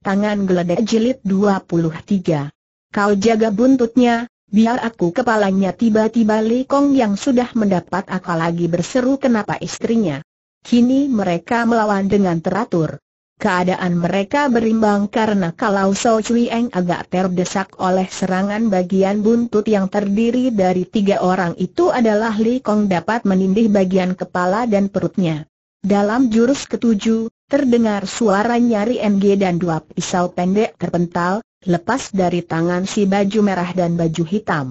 Tangan geledek jilid 23. Kau jaga buntutnya, biar aku kepalanya tiba-tiba Li Kong yang sudah mendapat akal lagi berseru kenapa istrinya. Kini mereka melawan dengan teratur. Keadaan mereka berimbang karena kalau So Cui Eng agak terdesak oleh serangan bagian buntut yang terdiri dari tiga orang itu adalah Li Kong dapat menindih bagian kepala dan perutnya. Dalam jurus ketujuh, Terdengar suara nyari NG dan dua pisau pendek terpental, lepas dari tangan si baju merah dan baju hitam.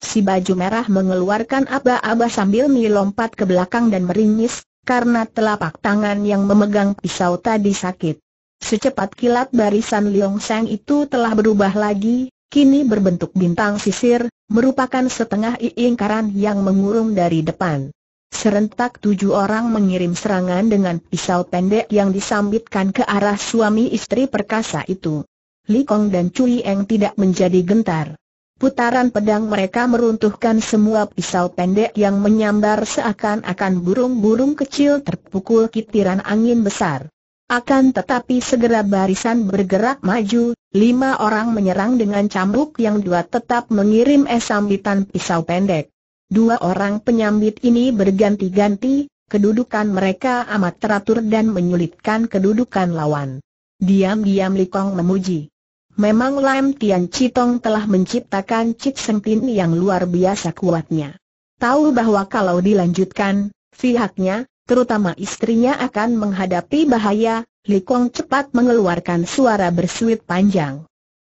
Si baju merah mengeluarkan aba-aba sambil melompat ke belakang dan meringis, karena telapak tangan yang memegang pisau tadi sakit. Secepat kilat barisan Liong Seng itu telah berubah lagi, kini berbentuk bintang sisir, merupakan setengah iingkaran yang mengurung dari depan. Serentak tujuh orang mengirim serangan dengan pisau pendek yang disambitkan ke arah suami istri perkasa itu. Li Kong dan Cui Eng tidak menjadi gentar. Putaran pedang mereka meruntuhkan semua pisau pendek yang menyambar seakan-akan burung-burung kecil terpukul kitiran angin besar. Akan tetapi segera barisan bergerak maju, lima orang menyerang dengan cambuk yang dua tetap mengirim esambitan pisau pendek. Dua orang penyambit ini berganti-ganti, kedudukan mereka amat teratur dan menyulitkan kedudukan lawan. Diam-diam Li Kong memuji. Memang Lam Tian Chitong telah menciptakan Cik sengtin yang luar biasa kuatnya. Tahu bahwa kalau dilanjutkan, pihaknya, terutama istrinya akan menghadapi bahaya, Li Kong cepat mengeluarkan suara bersuit panjang.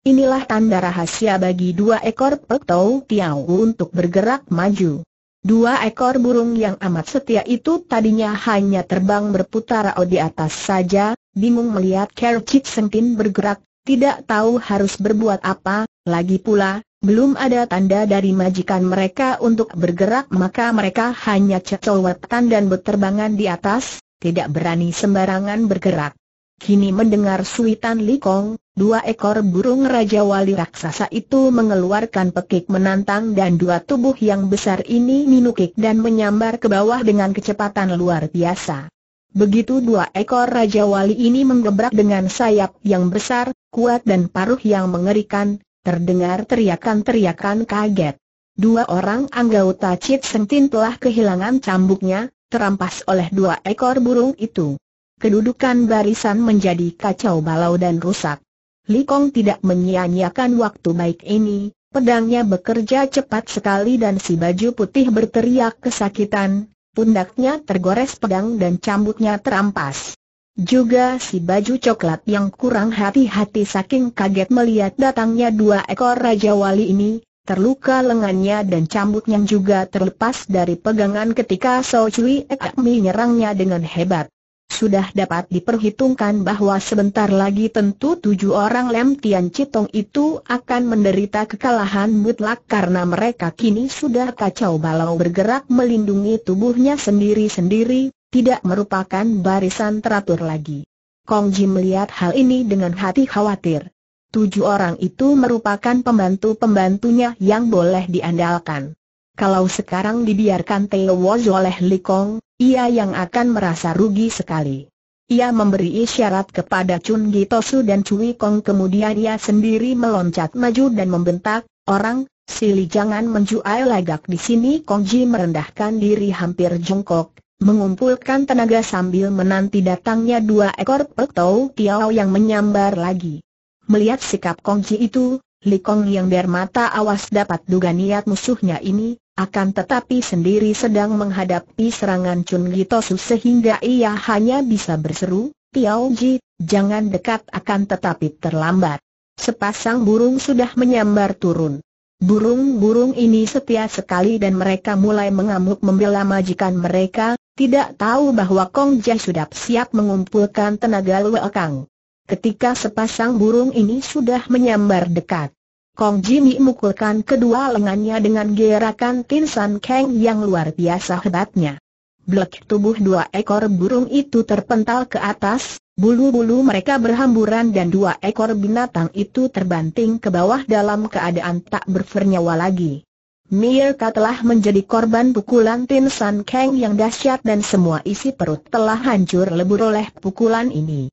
Inilah tanda rahasia bagi dua ekor petou tiau untuk bergerak maju. Dua ekor burung yang amat setia itu tadinya hanya terbang berputar di atas saja, bingung melihat Kerkit Sengkin bergerak, tidak tahu harus berbuat apa, lagi pula, belum ada tanda dari majikan mereka untuk bergerak maka mereka hanya cecowetan dan berterbangan di atas, tidak berani sembarangan bergerak. Kini mendengar Suitan Likong, dua ekor burung Raja Wali Raksasa itu mengeluarkan pekik menantang dan dua tubuh yang besar ini minukik dan menyambar ke bawah dengan kecepatan luar biasa. Begitu dua ekor Raja Wali ini menggebrak dengan sayap yang besar, kuat dan paruh yang mengerikan, terdengar teriakan-teriakan kaget. Dua orang anggota Cit Sentin telah kehilangan cambuknya, terampas oleh dua ekor burung itu kedudukan barisan menjadi kacau balau dan rusak. Li Kong tidak menyia-nyiakan waktu baik ini, pedangnya bekerja cepat sekali dan si baju putih berteriak kesakitan, pundaknya tergores pedang dan cambuknya terampas. Juga si baju coklat yang kurang hati-hati saking kaget melihat datangnya dua ekor Raja Wali ini, terluka lengannya dan cambuknya juga terlepas dari pegangan ketika So Cui Ek menyerangnya dengan hebat. Sudah dapat diperhitungkan bahwa sebentar lagi tentu tujuh orang Lem Tian Citong itu akan menderita kekalahan mutlak karena mereka kini sudah kacau balau bergerak melindungi tubuhnya sendiri-sendiri, tidak merupakan barisan teratur lagi. Kong Ji melihat hal ini dengan hati khawatir. Tujuh orang itu merupakan pembantu-pembantunya yang boleh diandalkan. Kalau sekarang dibiarkan Teo oleh Li Kong ia yang akan merasa rugi sekali. Ia memberi isyarat kepada Chun Gitosu dan Cui Kong kemudian ia sendiri meloncat maju dan membentak, Orang, sili jangan menjual lagak di sini Kong Ji merendahkan diri hampir jongkok, mengumpulkan tenaga sambil menanti datangnya dua ekor petau tiao yang menyambar lagi. Melihat sikap Kong Ji itu, Likong yang bermata awas dapat duga niat musuhnya ini, akan tetapi sendiri sedang menghadapi serangan Chun Gitosu sehingga ia hanya bisa berseru, Tiao Ji, jangan dekat akan tetapi terlambat. Sepasang burung sudah menyambar turun. Burung-burung ini setia sekali dan mereka mulai mengamuk membela majikan mereka, tidak tahu bahwa Kong Jai sudah siap mengumpulkan tenaga Lue Kang. Ketika sepasang burung ini sudah menyambar dekat, Kong Jimmy mukulkan kedua lengannya dengan gerakan tinsan keng yang luar biasa hebatnya. Blok tubuh dua ekor burung itu terpental ke atas, bulu-bulu mereka berhamburan dan dua ekor binatang itu terbanting ke bawah dalam keadaan tak bernyawa lagi. Mirka telah menjadi korban pukulan Tin San Kang yang dahsyat dan semua isi perut telah hancur lebur oleh pukulan ini.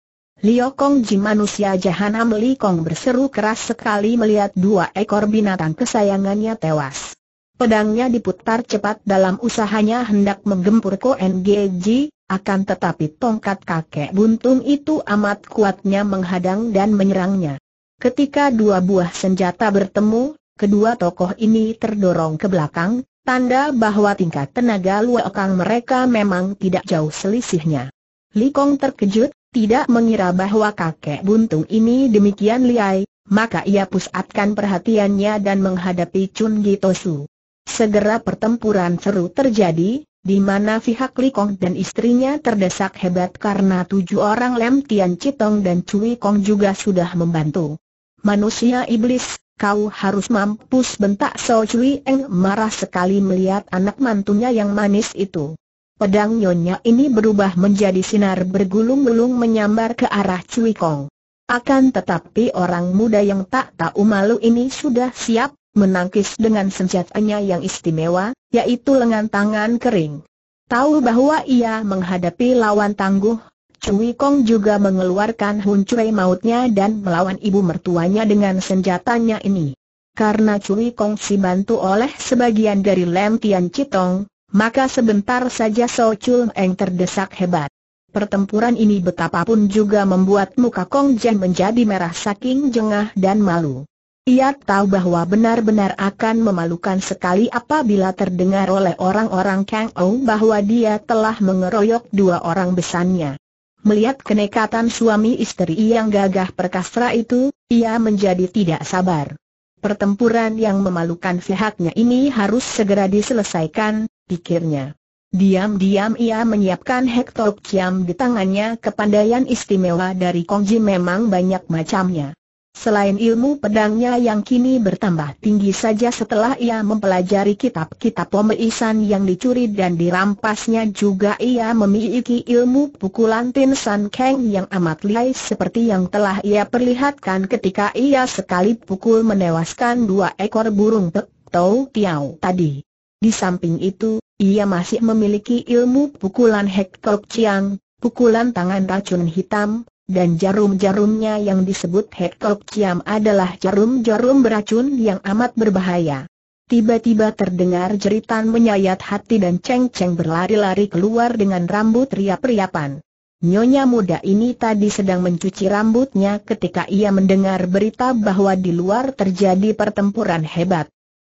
Liu Kong Ji manusia jahanam Li Kong berseru keras sekali melihat dua ekor binatang kesayangannya tewas. Pedangnya diputar cepat dalam usahanya hendak menggempur Ko NGG, akan tetapi tongkat kakek buntung itu amat kuatnya menghadang dan menyerangnya. Ketika dua buah senjata bertemu, kedua tokoh ini terdorong ke belakang, tanda bahwa tingkat tenaga luakang mereka memang tidak jauh selisihnya. Li Kong terkejut, tidak mengira bahwa kakek buntung ini demikian liai, maka ia pusatkan perhatiannya dan menghadapi Chun Gitosu. Segera pertempuran seru terjadi, di mana pihak Li Kong dan istrinya terdesak hebat karena tujuh orang Lem Tian Chitong dan Cui Kong juga sudah membantu. Manusia iblis, kau harus mampus bentak So Cui Eng marah sekali melihat anak mantunya yang manis itu. Pedang nyonya ini berubah menjadi sinar bergulung-gulung menyambar ke arah Cui Kong. Akan tetapi orang muda yang tak tahu malu ini sudah siap, menangkis dengan senjatanya yang istimewa, yaitu lengan tangan kering. Tahu bahwa ia menghadapi lawan tangguh, Cui Kong juga mengeluarkan huncurai mautnya dan melawan ibu mertuanya dengan senjatanya ini. Karena Cui Kong dibantu oleh sebagian dari Lem Tian Citong, maka sebentar saja So Chul Eng terdesak hebat. Pertempuran ini betapapun juga membuat muka Kong Jian menjadi merah saking jengah dan malu. Ia tahu bahwa benar-benar akan memalukan sekali apabila terdengar oleh orang-orang Kang Ou bahwa dia telah mengeroyok dua orang besarnya. Melihat kenekatan suami istri yang gagah perkasa itu, ia menjadi tidak sabar. Pertempuran yang memalukan pihaknya ini harus segera diselesaikan, pikirnya. Diam-diam ia menyiapkan hektok ciam di tangannya kepandaian istimewa dari Kongji memang banyak macamnya. Selain ilmu pedangnya yang kini bertambah tinggi saja setelah ia mempelajari kitab-kitab pemeisan yang dicuri dan dirampasnya juga ia memiliki ilmu pukulan Tin San Kang yang amat lihai seperti yang telah ia perlihatkan ketika ia sekali pukul menewaskan dua ekor burung Tek Tau Tiao tadi. Di samping itu, ia masih memiliki ilmu pukulan Hek Kok Chiang, pukulan tangan racun hitam, dan jarum-jarumnya yang disebut Hek Kok Chiang adalah jarum-jarum beracun yang amat berbahaya. Tiba-tiba terdengar jeritan menyayat hati dan Cheng Cheng berlari-lari keluar dengan rambut riap-riapan. Nyonya muda ini tadi sedang mencuci rambutnya ketika ia mendengar berita bahwa di luar terjadi pertempuran hebat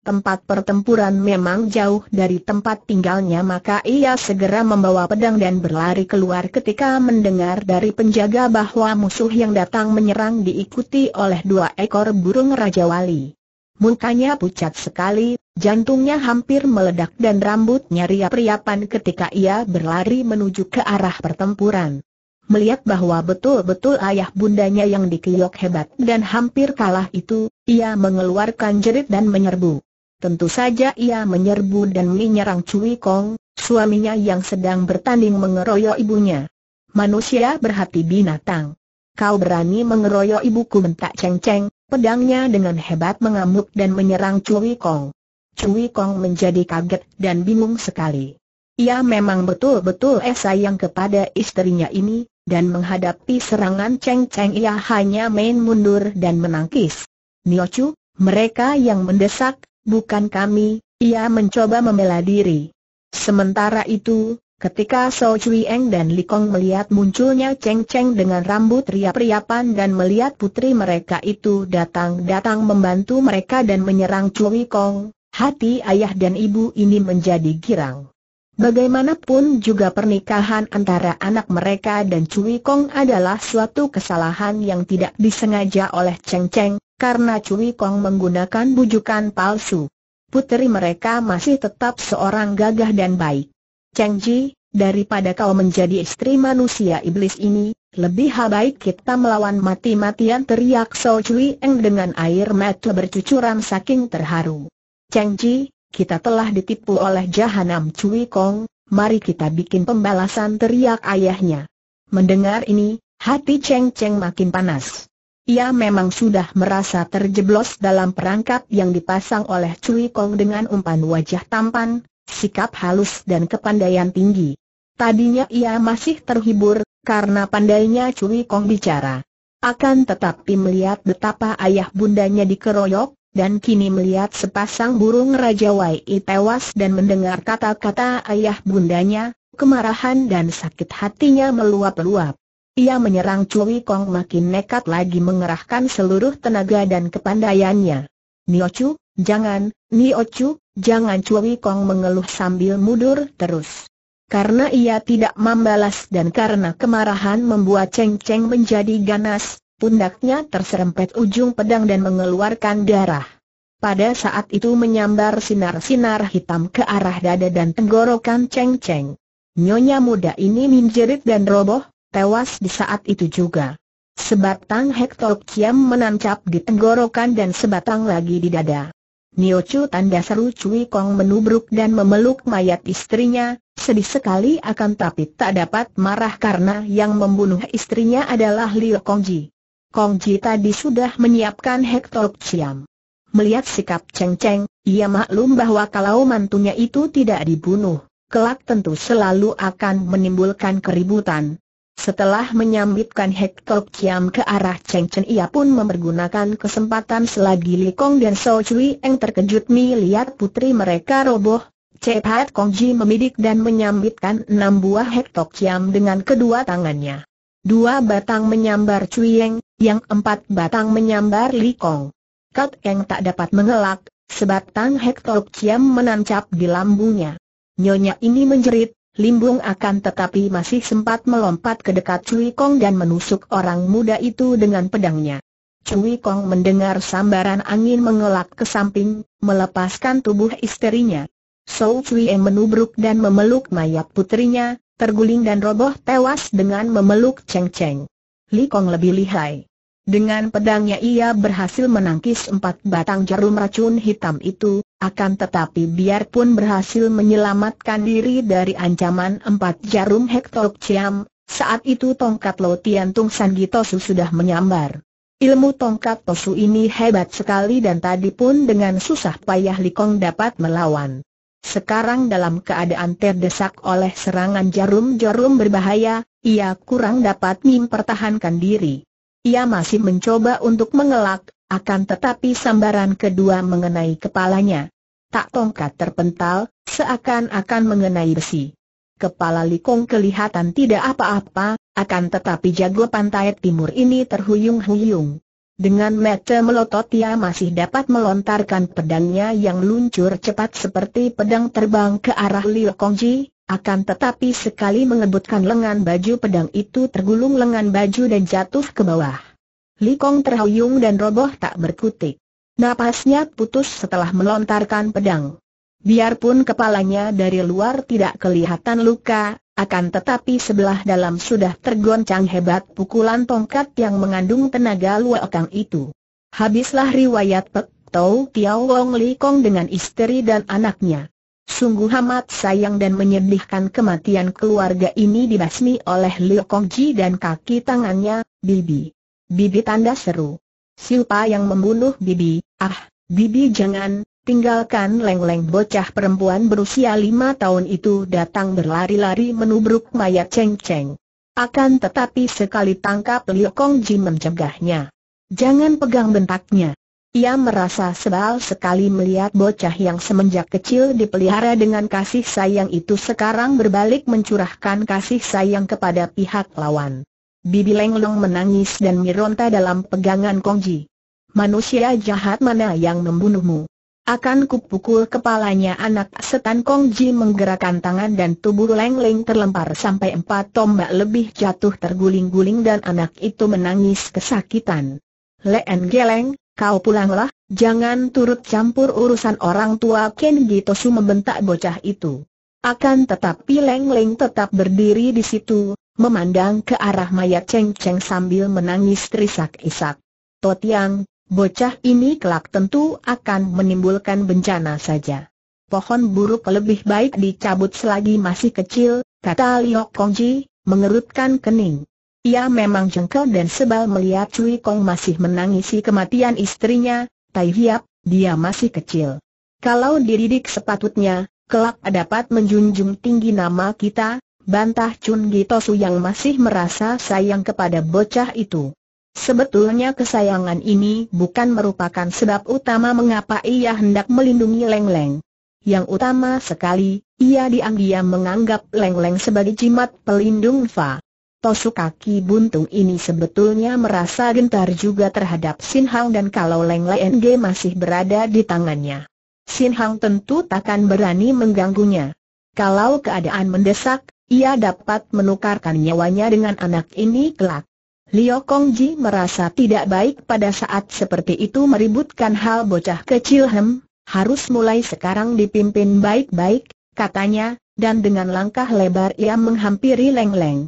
tempat pertempuran memang jauh dari tempat tinggalnya maka ia segera membawa pedang dan berlari keluar ketika mendengar dari penjaga bahwa musuh yang datang menyerang diikuti oleh dua ekor burung Raja Wali. Mukanya pucat sekali, jantungnya hampir meledak dan rambutnya riap-riapan ketika ia berlari menuju ke arah pertempuran. Melihat bahwa betul-betul ayah bundanya yang dikiyok hebat dan hampir kalah itu, ia mengeluarkan jerit dan menyerbu. Tentu saja ia menyerbu dan menyerang Cui Kong, suaminya yang sedang bertanding mengeroyok ibunya. Manusia berhati binatang. Kau berani mengeroyok ibuku mentak ceng-ceng. pedangnya dengan hebat mengamuk dan menyerang Cui Kong. Cui Kong menjadi kaget dan bingung sekali. Ia memang betul-betul sayang kepada istrinya ini, dan menghadapi serangan ceng-ceng ia hanya main mundur dan menangkis. Niochu, mereka yang mendesak, bukan kami, ia mencoba membela diri. Sementara itu, ketika So Cui Eng dan Li Kong melihat munculnya Cheng Cheng dengan rambut riap-riapan dan melihat putri mereka itu datang-datang membantu mereka dan menyerang Cui Kong, hati ayah dan ibu ini menjadi girang. Bagaimanapun juga pernikahan antara anak mereka dan Cui Kong adalah suatu kesalahan yang tidak disengaja oleh Cheng Cheng, karena Cui Kong menggunakan bujukan palsu. Puteri mereka masih tetap seorang gagah dan baik. Cheng Ji, daripada kau menjadi istri manusia iblis ini, lebih baik kita melawan mati-matian teriak So Cui Eng dengan air mata bercucuran saking terharu. Cheng Ji, kita telah ditipu oleh jahanam Cui Kong, mari kita bikin pembalasan teriak ayahnya. Mendengar ini, hati Cheng Cheng makin panas. Ia memang sudah merasa terjeblos dalam perangkap yang dipasang oleh Cui Kong dengan umpan wajah tampan, sikap halus dan kepandaian tinggi. Tadinya ia masih terhibur, karena pandainya Cui Kong bicara. Akan tetapi melihat betapa ayah bundanya dikeroyok, dan kini melihat sepasang burung Raja Wai tewas dan mendengar kata-kata ayah bundanya, kemarahan dan sakit hatinya meluap-luap. Ia menyerang Cui Kong makin nekat lagi mengerahkan seluruh tenaga dan kepandaiannya. Niochu, jangan, Niochu, jangan Cui Kong mengeluh sambil mundur terus. Karena ia tidak membalas dan karena kemarahan membuat Cheng Cheng menjadi ganas, pundaknya terserempet ujung pedang dan mengeluarkan darah. Pada saat itu menyambar sinar-sinar hitam ke arah dada dan tenggorokan Cheng Cheng. Nyonya muda ini menjerit dan roboh, tewas di saat itu juga. Sebatang Hektol Kiam menancap di tenggorokan dan sebatang lagi di dada. Niochu tanda seru Cui Kong menubruk dan memeluk mayat istrinya, sedih sekali akan tapi tak dapat marah karena yang membunuh istrinya adalah Liu Kongji. Kongji tadi sudah menyiapkan Hektol Kiam. Melihat sikap Cheng Cheng, ia maklum bahwa kalau mantunya itu tidak dibunuh, kelak tentu selalu akan menimbulkan keributan, setelah menyambitkan Hektok Kiam ke arah Cheng Chen ia pun mempergunakan kesempatan selagi Li Kong dan So Chui Eng terkejut melihat putri mereka roboh. Cepat Kong Ji memidik dan menyambitkan enam buah Hektok Kiam dengan kedua tangannya. Dua batang menyambar Chui Eng, yang empat batang menyambar Li Kong. Kat Eng tak dapat mengelak, sebatang Hektok Kiam menancap di lambungnya. Nyonya ini menjerit, limbung akan tetapi masih sempat melompat ke dekat Cui Kong dan menusuk orang muda itu dengan pedangnya. Cui Kong mendengar sambaran angin mengelak ke samping, melepaskan tubuh isterinya. Sou Cui menubruk dan memeluk mayat putrinya, terguling dan roboh tewas dengan memeluk Cheng Cheng. Li Kong lebih lihai. Dengan pedangnya ia berhasil menangkis empat batang jarum racun hitam itu, akan tetapi biarpun berhasil menyelamatkan diri dari ancaman empat jarum Hektok Ciam, saat itu tongkat Tian Tung San Gitosu sudah menyambar. Ilmu tongkat Tosu ini hebat sekali dan tadi pun dengan susah payah Likong dapat melawan. Sekarang dalam keadaan terdesak oleh serangan jarum-jarum berbahaya, ia kurang dapat mempertahankan diri. Ia masih mencoba untuk mengelak, akan tetapi sambaran kedua mengenai kepalanya. Tak tongkat terpental, seakan-akan mengenai besi. Kepala Likong kelihatan tidak apa-apa, akan tetapi jago pantai timur ini terhuyung-huyung. Dengan mata melotot ia masih dapat melontarkan pedangnya yang luncur cepat seperti pedang terbang ke arah Liu Kongji, akan tetapi sekali mengebutkan lengan baju pedang itu tergulung lengan baju dan jatuh ke bawah. Li Kong terhuyung dan roboh tak berkutik. Napasnya putus setelah melontarkan pedang. Biarpun kepalanya dari luar tidak kelihatan luka, akan tetapi sebelah dalam sudah tergoncang hebat pukulan tongkat yang mengandung tenaga luakang itu. Habislah riwayat Pek Tau Tiao Wong Li Kong dengan istri dan anaknya. Sungguh amat sayang dan menyedihkan kematian keluarga ini dibasmi oleh Liu Kongji dan kaki tangannya, Bibi. Bibi tanda seru. Silpa yang membunuh Bibi, ah, Bibi jangan, tinggalkan leng-leng bocah perempuan berusia lima tahun itu datang berlari-lari menubruk mayat Cheng Cheng. Akan tetapi sekali tangkap Liu Kongji mencegahnya. Jangan pegang bentaknya. Ia merasa sebal sekali melihat bocah yang semenjak kecil dipelihara dengan kasih sayang itu sekarang berbalik mencurahkan kasih sayang kepada pihak lawan. Bibi Lenglong menangis dan meronta dalam pegangan Kongji. Manusia jahat mana yang membunuhmu? Akan kupukul kepalanya anak setan Kongji menggerakkan tangan dan tubuh Leng Leng terlempar sampai empat tombak lebih jatuh terguling-guling dan anak itu menangis kesakitan. Leng Geleng, Kau pulanglah, jangan turut campur urusan orang tua Ken Gitosu membentak bocah itu. Akan tetapi Leng Leng tetap berdiri di situ, memandang ke arah mayat Cheng Cheng sambil menangis terisak-isak. Totiang, bocah ini kelak tentu akan menimbulkan bencana saja. Pohon buruk lebih baik dicabut selagi masih kecil, kata Liok Kongji, mengerutkan kening. Ia memang jengkel dan sebal melihat Cui Kong masih menangisi kematian istrinya, Tai Hiap, dia masih kecil. Kalau dididik sepatutnya, kelak dapat menjunjung tinggi nama kita, bantah Chun Gitosu yang masih merasa sayang kepada bocah itu. Sebetulnya kesayangan ini bukan merupakan sebab utama mengapa ia hendak melindungi Leng Leng. Yang utama sekali, ia diam menganggap Leng Leng sebagai jimat pelindung Fa. Tosu kaki buntung ini sebetulnya merasa gentar juga terhadap Sin Hang dan kalau Leng Leng masih berada di tangannya. Sin Hang tentu takkan berani mengganggunya. Kalau keadaan mendesak, ia dapat menukarkan nyawanya dengan anak ini kelak. Liu Kongji merasa tidak baik pada saat seperti itu meributkan hal bocah kecil hem, harus mulai sekarang dipimpin baik-baik, katanya, dan dengan langkah lebar ia menghampiri Leng Leng.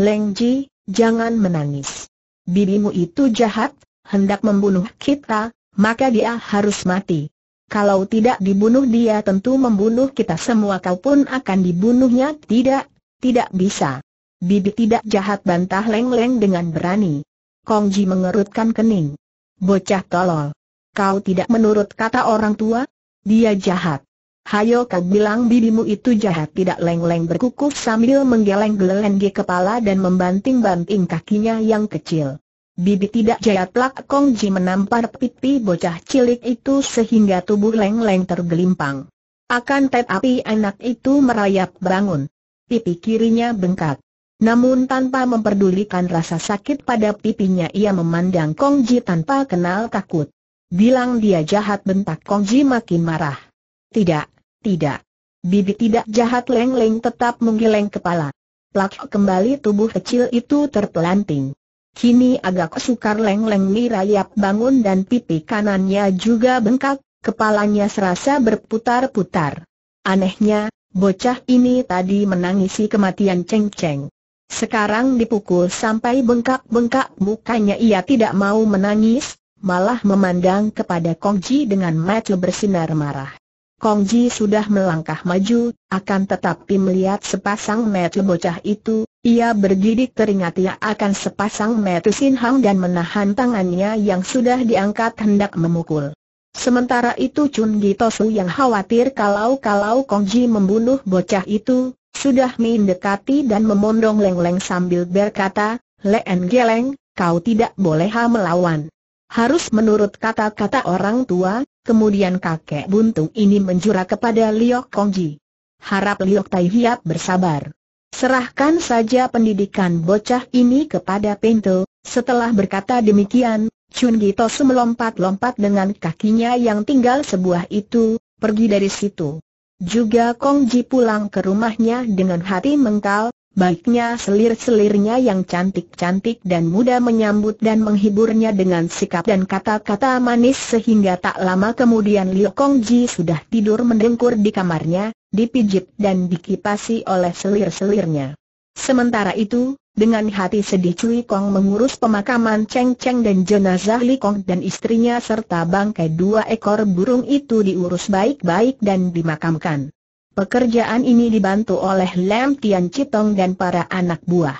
Leng Ji, jangan menangis. Bibimu itu jahat, hendak membunuh kita, maka dia harus mati. Kalau tidak dibunuh dia tentu membunuh kita semua kau pun akan dibunuhnya tidak, tidak bisa. Bibi tidak jahat bantah Leng Leng dengan berani. Kong Ji mengerutkan kening. Bocah tolol. Kau tidak menurut kata orang tua? Dia jahat. Hayo kan bilang bibimu itu jahat tidak leng-leng berkukuh sambil menggeleng-gelenggi kepala dan membanting-banting kakinya yang kecil. Bibi tidak jahat plak Kong Ji menampar pipi bocah cilik itu sehingga tubuh leng-leng tergelimpang. Akan tetapi anak itu merayap bangun. Pipi kirinya bengkak. Namun tanpa memperdulikan rasa sakit pada pipinya ia memandang Kong Ji tanpa kenal takut. Bilang dia jahat bentak Kong Ji makin marah. Tidak, tidak. Bibi tidak jahat Leng-Leng tetap menggeleng kepala. Plak kembali tubuh kecil itu terpelanting. Kini agak sukar Leng-Leng mirayap bangun dan pipi kanannya juga bengkak, kepalanya serasa berputar-putar. Anehnya, bocah ini tadi menangisi kematian Ceng-Ceng. Sekarang dipukul sampai bengkak-bengkak mukanya ia tidak mau menangis, malah memandang kepada Kong Ji dengan mata bersinar marah. Kong Ji sudah melangkah maju, akan tetapi melihat sepasang mata bocah itu, ia bergidik teringat ia akan sepasang mata Sin Hang dan menahan tangannya yang sudah diangkat hendak memukul. Sementara itu Chun Gi Tosu yang khawatir kalau-kalau Kong Ji membunuh bocah itu, sudah mendekati dan memondong leng-leng sambil berkata, le Geleng, kau tidak boleh melawan. Harus menurut kata-kata orang tua, Kemudian kakek buntung ini menjura kepada Liok Kongji. Harap Liok Tai Hiap bersabar. Serahkan saja pendidikan bocah ini kepada Pinto. Setelah berkata demikian, Chun Gito melompat-lompat dengan kakinya yang tinggal sebuah itu, pergi dari situ. Juga Kongji pulang ke rumahnya dengan hati mengkal, Baiknya selir-selirnya yang cantik-cantik dan muda menyambut dan menghiburnya dengan sikap dan kata-kata manis sehingga tak lama kemudian Liu Kongji sudah tidur mendengkur di kamarnya, dipijit dan dikipasi oleh selir-selirnya. Sementara itu, dengan hati sedih Cui Kong mengurus pemakaman Cheng Cheng dan jenazah Li Kong dan istrinya serta bangkai dua ekor burung itu diurus baik-baik dan dimakamkan. Pekerjaan ini dibantu oleh Lam Tian Chitong dan para anak buah.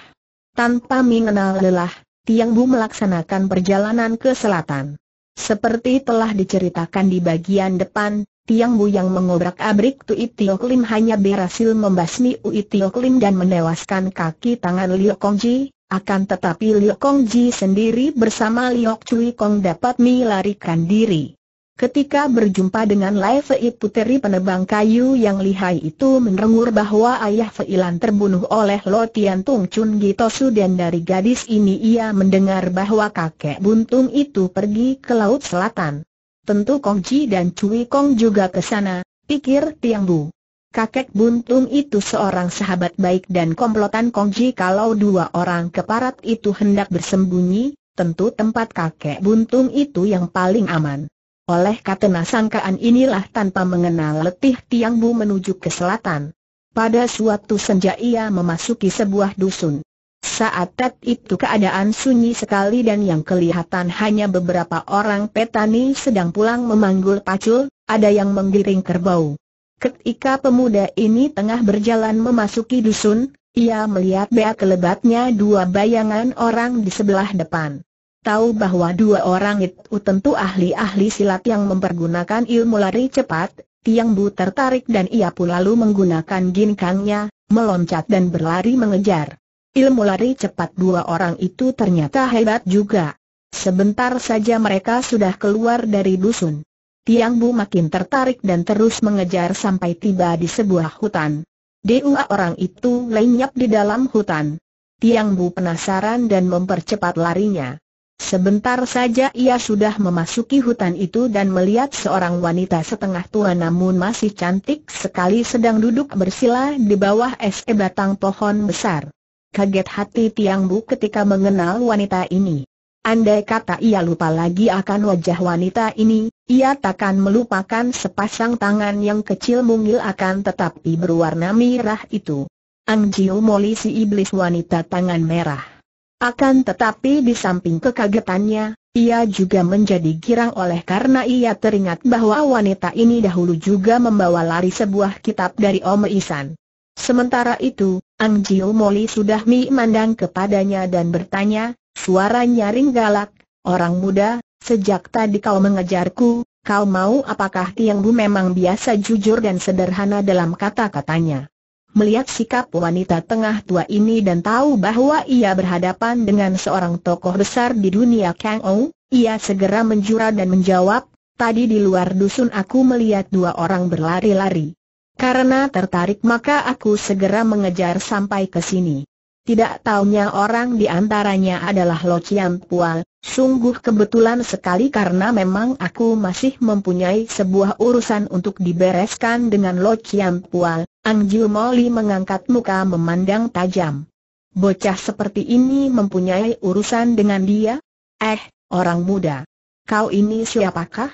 Tanpa mengenal lelah, Tiang Bu melaksanakan perjalanan ke selatan. Seperti telah diceritakan di bagian depan, Tiang Bu yang mengobrak-abrik Tui Tio Klim hanya berhasil membasmi Ui Tio Klim dan menewaskan kaki tangan Liu Kongji, akan tetapi Liu Kongji sendiri bersama Liu Cui Kong dapat melarikan diri. Ketika berjumpa dengan Lai Fei puteri penebang kayu yang lihai itu mendengur bahwa ayah Feilan terbunuh oleh Lo Tian Tung Chun Gitosu dan dari gadis ini ia mendengar bahwa kakek buntung itu pergi ke Laut Selatan. Tentu Kong Ji dan Cui Kong juga ke sana, pikir Tiang Bu. Kakek buntung itu seorang sahabat baik dan komplotan Kongji kalau dua orang keparat itu hendak bersembunyi, tentu tempat kakek buntung itu yang paling aman. Oleh kata sangkaan inilah tanpa mengenal letih Tiang Bu menuju ke selatan. Pada suatu senja ia memasuki sebuah dusun. Saat itu keadaan sunyi sekali dan yang kelihatan hanya beberapa orang petani sedang pulang memanggul pacul, ada yang menggiring kerbau. Ketika pemuda ini tengah berjalan memasuki dusun, ia melihat bea kelebatnya dua bayangan orang di sebelah depan tahu bahwa dua orang itu tentu ahli-ahli silat yang mempergunakan ilmu lari cepat, Tiang Bu tertarik dan ia pun lalu menggunakan ginkangnya, meloncat dan berlari mengejar. Ilmu lari cepat dua orang itu ternyata hebat juga. Sebentar saja mereka sudah keluar dari dusun. Tiang Bu makin tertarik dan terus mengejar sampai tiba di sebuah hutan. Dua orang itu lenyap di dalam hutan. Tiang Bu penasaran dan mempercepat larinya. Sebentar saja ia sudah memasuki hutan itu dan melihat seorang wanita setengah tua namun masih cantik sekali sedang duduk bersila di bawah es batang pohon besar. Kaget hati Tiang Bu ketika mengenal wanita ini. Andai kata ia lupa lagi akan wajah wanita ini, ia takkan melupakan sepasang tangan yang kecil mungil akan tetapi berwarna merah itu. Ang Jiu iblis wanita tangan merah. Akan tetapi di samping kekagetannya, ia juga menjadi girang oleh karena ia teringat bahwa wanita ini dahulu juga membawa lari sebuah kitab dari Om Isan. Sementara itu, Ang Jiu Moli sudah memandang kepadanya dan bertanya, suara nyaring galak, orang muda, sejak tadi kau mengejarku, kau mau apakah Tiang Bu memang biasa jujur dan sederhana dalam kata-katanya. Melihat sikap wanita tengah tua ini dan tahu bahwa ia berhadapan dengan seorang tokoh besar di dunia Kang Ou, ia segera menjura dan menjawab, tadi di luar dusun aku melihat dua orang berlari-lari. Karena tertarik maka aku segera mengejar sampai ke sini. Tidak taunya orang di antaranya adalah Lo Chiam Pual, sungguh kebetulan sekali karena memang aku masih mempunyai sebuah urusan untuk dibereskan dengan Lo Chiam Pual Angju Moli mengangkat muka memandang tajam. Bocah seperti ini mempunyai urusan dengan dia? Eh, orang muda. Kau ini siapakah?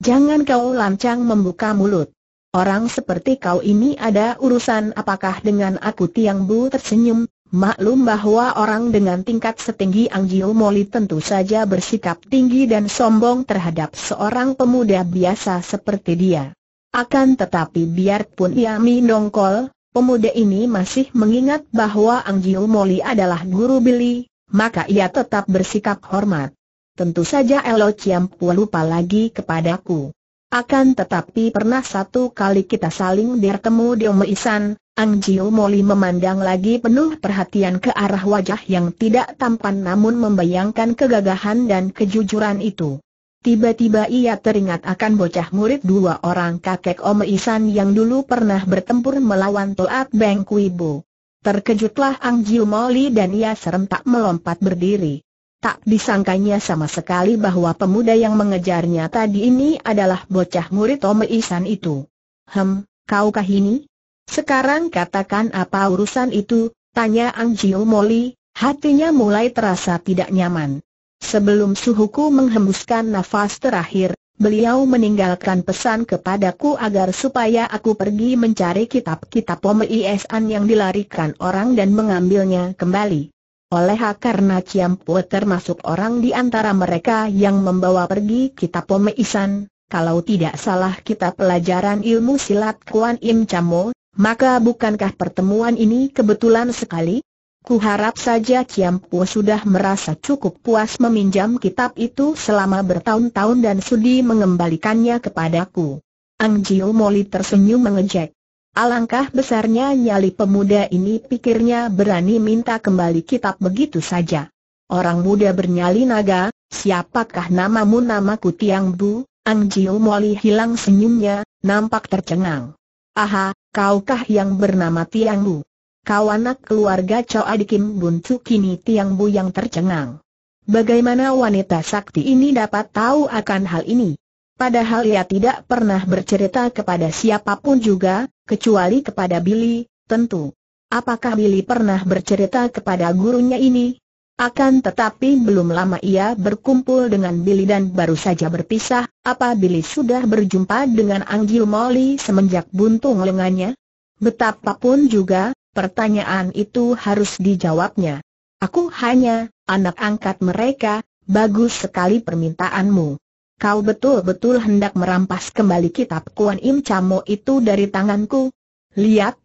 Jangan kau lancang membuka mulut. Orang seperti kau ini ada urusan apakah dengan aku Tiang Bu tersenyum, maklum bahwa orang dengan tingkat setinggi Jiu Moli tentu saja bersikap tinggi dan sombong terhadap seorang pemuda biasa seperti dia. Akan tetapi biarpun ia minongkol, pemuda ini masih mengingat bahwa Ang Jiu Moli adalah guru Billy, maka ia tetap bersikap hormat. Tentu saja Elo Ciampu lupa lagi kepadaku. Akan tetapi pernah satu kali kita saling bertemu di Omeisan, Ang Jiu Moli memandang lagi penuh perhatian ke arah wajah yang tidak tampan namun membayangkan kegagahan dan kejujuran itu. Tiba-tiba ia teringat akan bocah murid dua orang kakek Om Isan yang dulu pernah bertempur melawan Toat Beng Kuibo. Terkejutlah Ang Jiu Moli dan ia serentak melompat berdiri. Tak disangkanya sama sekali bahwa pemuda yang mengejarnya tadi ini adalah bocah murid Om Isan itu. Hem, kaukah ini? Sekarang katakan apa urusan itu, tanya Ang Jiu Moli, hatinya mulai terasa tidak nyaman. Sebelum suhuku menghembuskan nafas terakhir, beliau meninggalkan pesan kepadaku agar supaya aku pergi mencari kitab-kitab Iesan yang dilarikan orang dan mengambilnya kembali. Oleh karena Ciampue termasuk orang di antara mereka yang membawa pergi kitab Iesan, kalau tidak salah kita pelajaran ilmu silat Kuan Im Chamo, maka bukankah pertemuan ini kebetulan sekali? Kuharap saja Ciampu sudah merasa cukup puas meminjam kitab itu selama bertahun-tahun dan sudi mengembalikannya kepadaku. Ang Jiu Moli tersenyum mengejek. Alangkah besarnya nyali pemuda ini pikirnya berani minta kembali kitab begitu saja. Orang muda bernyali naga, siapakah namamu namaku Tiang Bu? Ang Jiu Moli hilang senyumnya, nampak tercengang. Aha, kaukah yang bernama Tiang Bu? Kau anak keluarga Choa adik Kim Bun Chu kini Tiang Bu yang tercengang. Bagaimana wanita sakti ini dapat tahu akan hal ini? Padahal ia tidak pernah bercerita kepada siapapun juga, kecuali kepada Billy, tentu. Apakah Billy pernah bercerita kepada gurunya ini? Akan tetapi belum lama ia berkumpul dengan Billy dan baru saja berpisah, apa Billy sudah berjumpa dengan Anggil Molly semenjak buntung lengannya? Betapapun juga, Pertanyaan itu harus dijawabnya. Aku hanya anak angkat mereka, bagus sekali permintaanmu. Kau betul-betul hendak merampas kembali kitab Kuan Im Camo itu dari tanganku. Lihat,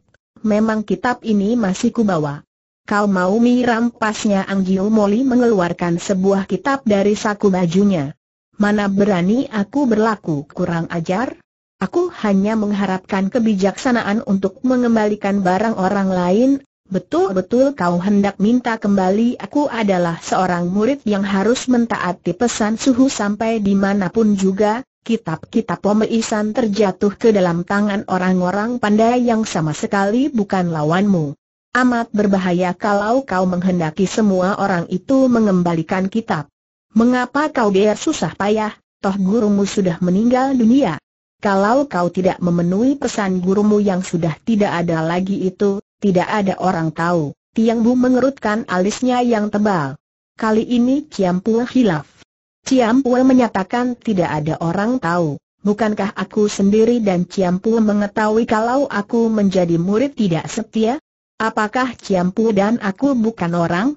memang kitab ini masih kubawa. Kau mau merampasnya Anggil Moli mengeluarkan sebuah kitab dari saku bajunya. Mana berani aku berlaku kurang ajar? Aku hanya mengharapkan kebijaksanaan untuk mengembalikan barang orang lain, betul-betul kau hendak minta kembali aku adalah seorang murid yang harus mentaati pesan suhu sampai dimanapun juga, kitab-kitab pemeisan terjatuh ke dalam tangan orang-orang pandai yang sama sekali bukan lawanmu. Amat berbahaya kalau kau menghendaki semua orang itu mengembalikan kitab. Mengapa kau biar susah payah, toh gurumu sudah meninggal dunia? Kalau kau tidak memenuhi pesan gurumu yang sudah tidak ada lagi itu, tidak ada orang tahu. Tiang Bu mengerutkan alisnya yang tebal. Kali ini Ciam Pua hilaf. Ciam Pua menyatakan tidak ada orang tahu. Bukankah aku sendiri dan Ciam Pua mengetahui kalau aku menjadi murid tidak setia? Apakah Ciam Pua dan aku bukan orang?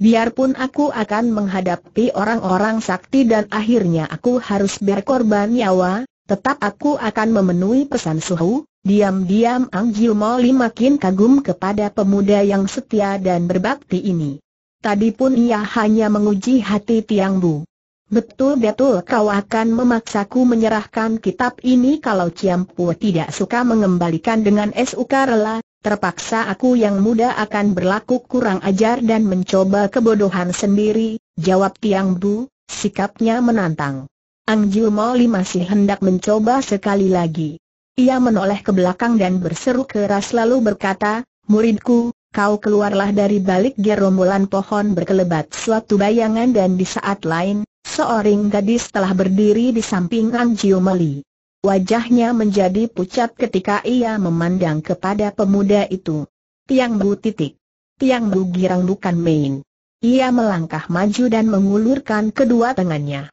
Biarpun aku akan menghadapi orang-orang sakti dan akhirnya aku harus berkorban nyawa, Tetap aku akan memenuhi pesan suhu, diam-diam Ang Moli makin kagum kepada pemuda yang setia dan berbakti ini. Tadi pun ia hanya menguji hati Tiang Bu. Betul-betul kau akan memaksaku menyerahkan kitab ini kalau Ciampu tidak suka mengembalikan dengan SUK rela, terpaksa aku yang muda akan berlaku kurang ajar dan mencoba kebodohan sendiri, jawab Tiang Bu, sikapnya menantang. Ang Jiu Mauli masih hendak mencoba sekali lagi. Ia menoleh ke belakang dan berseru keras lalu berkata, Muridku, kau keluarlah dari balik gerombolan pohon berkelebat suatu bayangan dan di saat lain, seorang gadis telah berdiri di samping Ang Jiu Mali. Wajahnya menjadi pucat ketika ia memandang kepada pemuda itu. Tiang Bu titik. Tiang Bu girang bukan main. Ia melangkah maju dan mengulurkan kedua tangannya.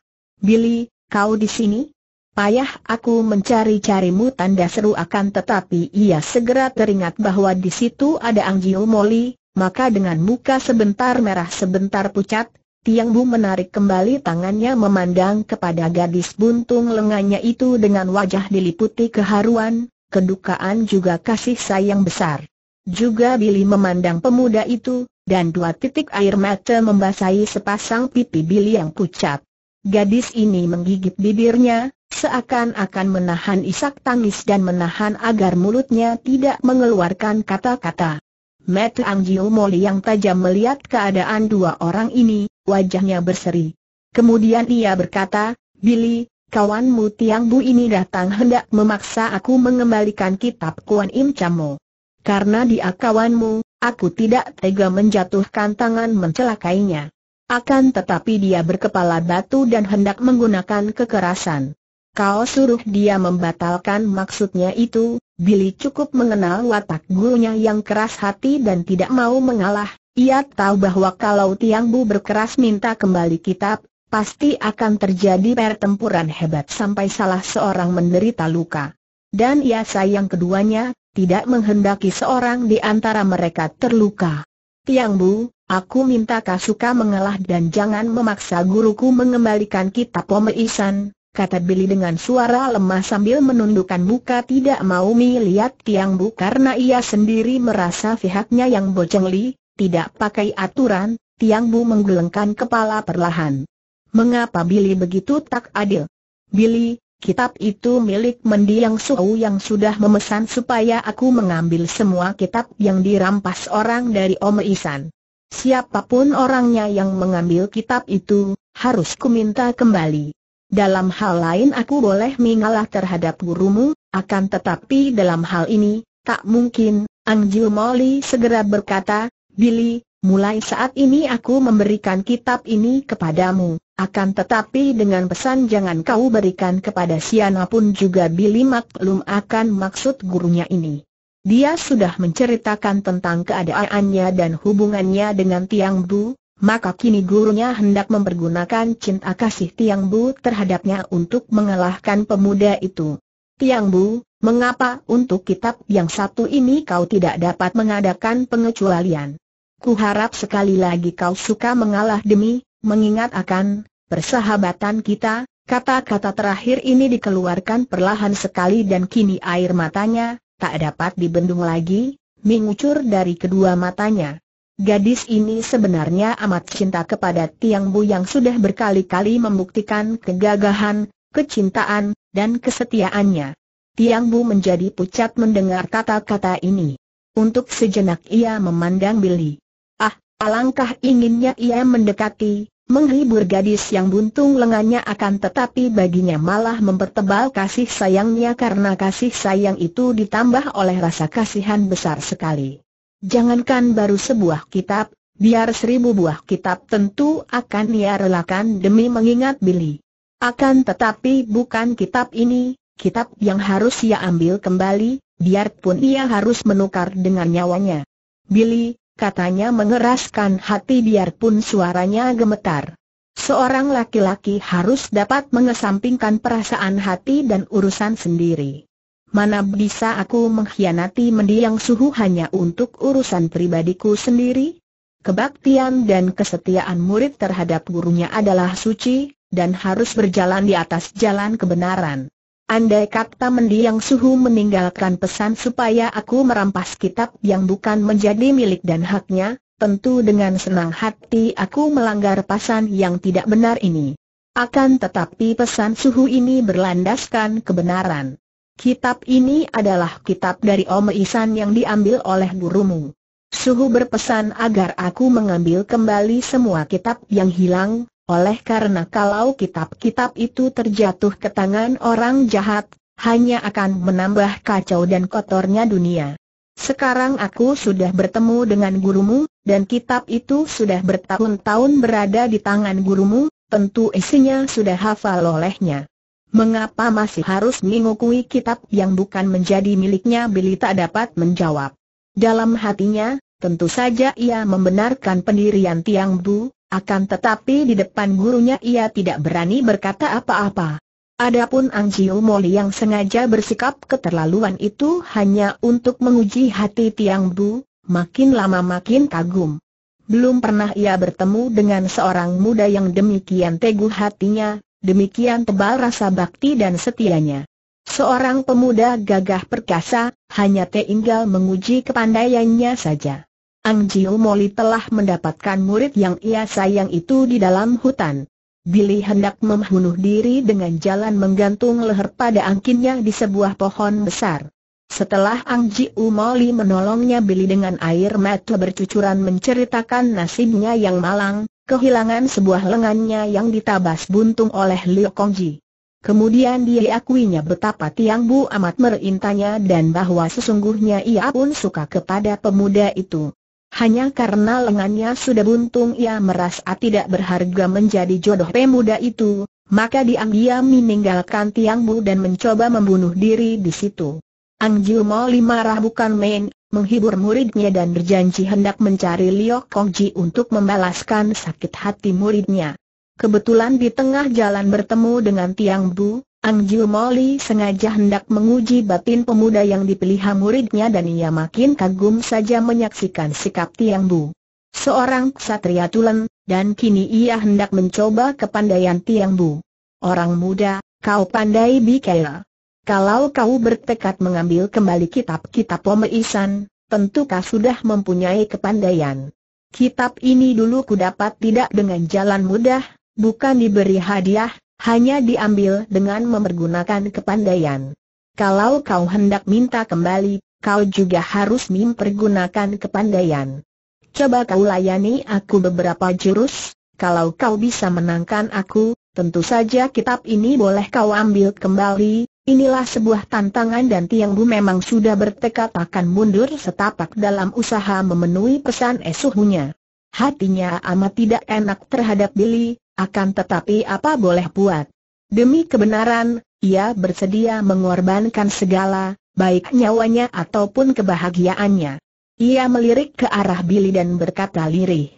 Billy, kau di sini? Payah aku mencari-carimu tanda seru akan tetapi ia segera teringat bahwa di situ ada Anggio Moli, maka dengan muka sebentar merah sebentar pucat, Tiang Bu menarik kembali tangannya memandang kepada gadis buntung lengannya itu dengan wajah diliputi keharuan, kedukaan juga kasih sayang besar. Juga Billy memandang pemuda itu, dan dua titik air mata membasahi sepasang pipi Billy yang pucat. Gadis ini menggigit bibirnya, seakan-akan menahan isak tangis dan menahan agar mulutnya tidak mengeluarkan kata-kata. Matt Angio Moli yang tajam melihat keadaan dua orang ini, wajahnya berseri. Kemudian ia berkata, Billy, kawanmu Tiang Bu ini datang hendak memaksa aku mengembalikan kitab Kuan Im Chamo. Karena dia kawanmu, aku tidak tega menjatuhkan tangan mencelakainya. Akan tetapi dia berkepala batu dan hendak menggunakan kekerasan. Kau suruh dia membatalkan maksudnya itu, Billy cukup mengenal watak gurunya yang keras hati dan tidak mau mengalah. Ia tahu bahwa kalau Tiang Bu berkeras minta kembali kitab, pasti akan terjadi pertempuran hebat sampai salah seorang menderita luka. Dan ia sayang keduanya, tidak menghendaki seorang di antara mereka terluka. Tiang Bu, Aku minta Kasuka mengalah dan jangan memaksa guruku mengembalikan kitab pemeisan, kata Billy dengan suara lemah sambil menundukkan muka tidak mau melihat Tiang Bu karena ia sendiri merasa pihaknya yang bocengli, tidak pakai aturan, Tiang Bu menggelengkan kepala perlahan. Mengapa Billy begitu tak adil? Billy, Kitab itu milik mendiang suhu yang sudah memesan supaya aku mengambil semua kitab yang dirampas orang dari Om Isan. Siapapun orangnya yang mengambil kitab itu, harus kuminta kembali. Dalam hal lain aku boleh mengalah terhadap gurumu, akan tetapi dalam hal ini, tak mungkin, Angjil Moli segera berkata, Billy, mulai saat ini aku memberikan kitab ini kepadamu, akan tetapi dengan pesan jangan kau berikan kepada siapapun juga Billy maklum akan maksud gurunya ini. Dia sudah menceritakan tentang keadaannya dan hubungannya dengan Tiang Bu, maka kini gurunya hendak mempergunakan cinta kasih Tiang Bu terhadapnya untuk mengalahkan pemuda itu. Tiang Bu, mengapa untuk kitab yang satu ini kau tidak dapat mengadakan pengecualian? Kuharap sekali lagi kau suka mengalah demi, mengingat akan persahabatan kita, kata-kata terakhir ini dikeluarkan perlahan sekali dan kini air matanya tak dapat dibendung lagi, mengucur dari kedua matanya. Gadis ini sebenarnya amat cinta kepada Tiang Bu yang sudah berkali-kali membuktikan kegagahan, kecintaan, dan kesetiaannya. Tiang Bu menjadi pucat mendengar kata-kata ini. Untuk sejenak ia memandang Billy. Ah, alangkah inginnya ia mendekati, menghibur gadis yang buntung lengannya akan tetapi baginya malah mempertebal kasih sayangnya karena kasih sayang itu ditambah oleh rasa kasihan besar sekali. Jangankan baru sebuah kitab, biar seribu buah kitab tentu akan ia relakan demi mengingat Billy. Akan tetapi bukan kitab ini, kitab yang harus ia ambil kembali, biarpun ia harus menukar dengan nyawanya. Billy, katanya mengeraskan hati biarpun suaranya gemetar. Seorang laki-laki harus dapat mengesampingkan perasaan hati dan urusan sendiri. Mana bisa aku mengkhianati mendiang suhu hanya untuk urusan pribadiku sendiri? Kebaktian dan kesetiaan murid terhadap gurunya adalah suci, dan harus berjalan di atas jalan kebenaran. Andai kata mendiang suhu meninggalkan pesan supaya aku merampas kitab yang bukan menjadi milik dan haknya, tentu dengan senang hati aku melanggar pesan yang tidak benar ini. Akan tetapi pesan suhu ini berlandaskan kebenaran. Kitab ini adalah kitab dari Om Isan yang diambil oleh gurumu. Suhu berpesan agar aku mengambil kembali semua kitab yang hilang, oleh karena kalau kitab-kitab itu terjatuh ke tangan orang jahat, hanya akan menambah kacau dan kotornya dunia. Sekarang aku sudah bertemu dengan gurumu, dan kitab itu sudah bertahun-tahun berada di tangan gurumu, tentu isinya sudah hafal olehnya. Mengapa masih harus mengukui kitab yang bukan menjadi miliknya Billy tak dapat menjawab. Dalam hatinya, tentu saja ia membenarkan pendirian Tiang Bu, akan tetapi di depan gurunya ia tidak berani berkata apa-apa. Adapun Ang Chiu Moli yang sengaja bersikap keterlaluan itu hanya untuk menguji hati Tiang Bu, makin lama makin kagum. Belum pernah ia bertemu dengan seorang muda yang demikian teguh hatinya, demikian tebal rasa bakti dan setianya. Seorang pemuda gagah perkasa, hanya tinggal menguji kepandaiannya saja. Ang Jiu Moli telah mendapatkan murid yang ia sayang itu di dalam hutan. Billy hendak membunuh diri dengan jalan menggantung leher pada angkinnya di sebuah pohon besar. Setelah Ang Jiu Moli menolongnya Billy dengan air mata bercucuran menceritakan nasibnya yang malang, kehilangan sebuah lengannya yang ditabas buntung oleh Liu Kongji. Kemudian dia akuinya betapa Tiang Bu amat merintanya dan bahwa sesungguhnya ia pun suka kepada pemuda itu. Hanya karena lengannya sudah buntung ia merasa tidak berharga menjadi jodoh pemuda itu, maka diam-diam meninggalkan Tiang Bu dan mencoba membunuh diri di situ. Ang Jiu lima marah bukan main, menghibur muridnya dan berjanji hendak mencari Liok Kongji untuk membalaskan sakit hati muridnya. Kebetulan di tengah jalan bertemu dengan Tiang Bu, Angju Moli sengaja hendak menguji batin pemuda yang dipilih muridnya dan ia makin kagum saja menyaksikan sikap Tiang Bu. Seorang ksatria tulen, dan kini ia hendak mencoba kepandaian Tiang Bu. Orang muda, kau pandai bikela. Kalau kau bertekad mengambil kembali kitab-kitab pemeisan, tentu kau sudah mempunyai kepandaian. Kitab ini dulu ku dapat tidak dengan jalan mudah, bukan diberi hadiah, hanya diambil dengan mempergunakan kepandaian. Kalau kau hendak minta kembali, kau juga harus mempergunakan kepandaian. Coba kau layani aku beberapa jurus, kalau kau bisa menangkan aku, tentu saja kitab ini boleh kau ambil kembali, Inilah sebuah tantangan dan Tiang Bu memang sudah bertekad akan mundur setapak dalam usaha memenuhi pesan esuhunya. Hatinya amat tidak enak terhadap Billy, akan tetapi apa boleh buat? Demi kebenaran, ia bersedia mengorbankan segala, baik nyawanya ataupun kebahagiaannya. Ia melirik ke arah Billy dan berkata lirih.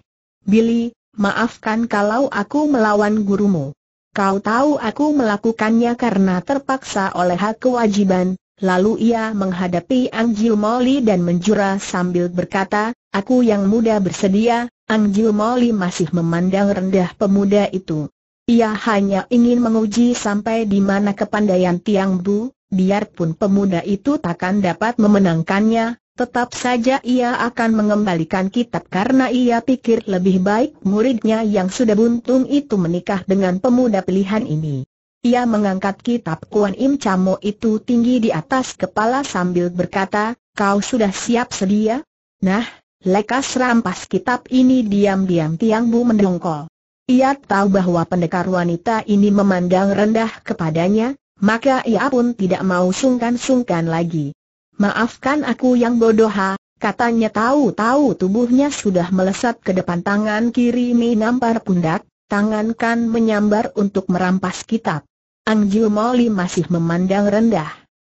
Billy, maafkan kalau aku melawan gurumu. Kau tahu aku melakukannya karena terpaksa oleh hak kewajiban, lalu ia menghadapi Ang Molly dan menjura sambil berkata, aku yang muda bersedia, Anjil Moli masih memandang rendah pemuda itu. Ia hanya ingin menguji sampai di mana kepandaian Tiang Bu, biarpun pemuda itu takkan dapat memenangkannya, tetap saja ia akan mengembalikan kitab karena ia pikir lebih baik muridnya yang sudah buntung itu menikah dengan pemuda pilihan ini. Ia mengangkat kitab Kuan Im Camo itu tinggi di atas kepala sambil berkata, kau sudah siap sedia? Nah, lekas rampas kitab ini diam-diam Tiang Bu mendongkol. Ia tahu bahwa pendekar wanita ini memandang rendah kepadanya, maka ia pun tidak mau sungkan-sungkan lagi. Maafkan aku yang bodoh ha, katanya tahu-tahu tubuhnya sudah melesat ke depan tangan kiri menampar pundak, tangan kan menyambar untuk merampas kitab. Angju Moli masih memandang rendah.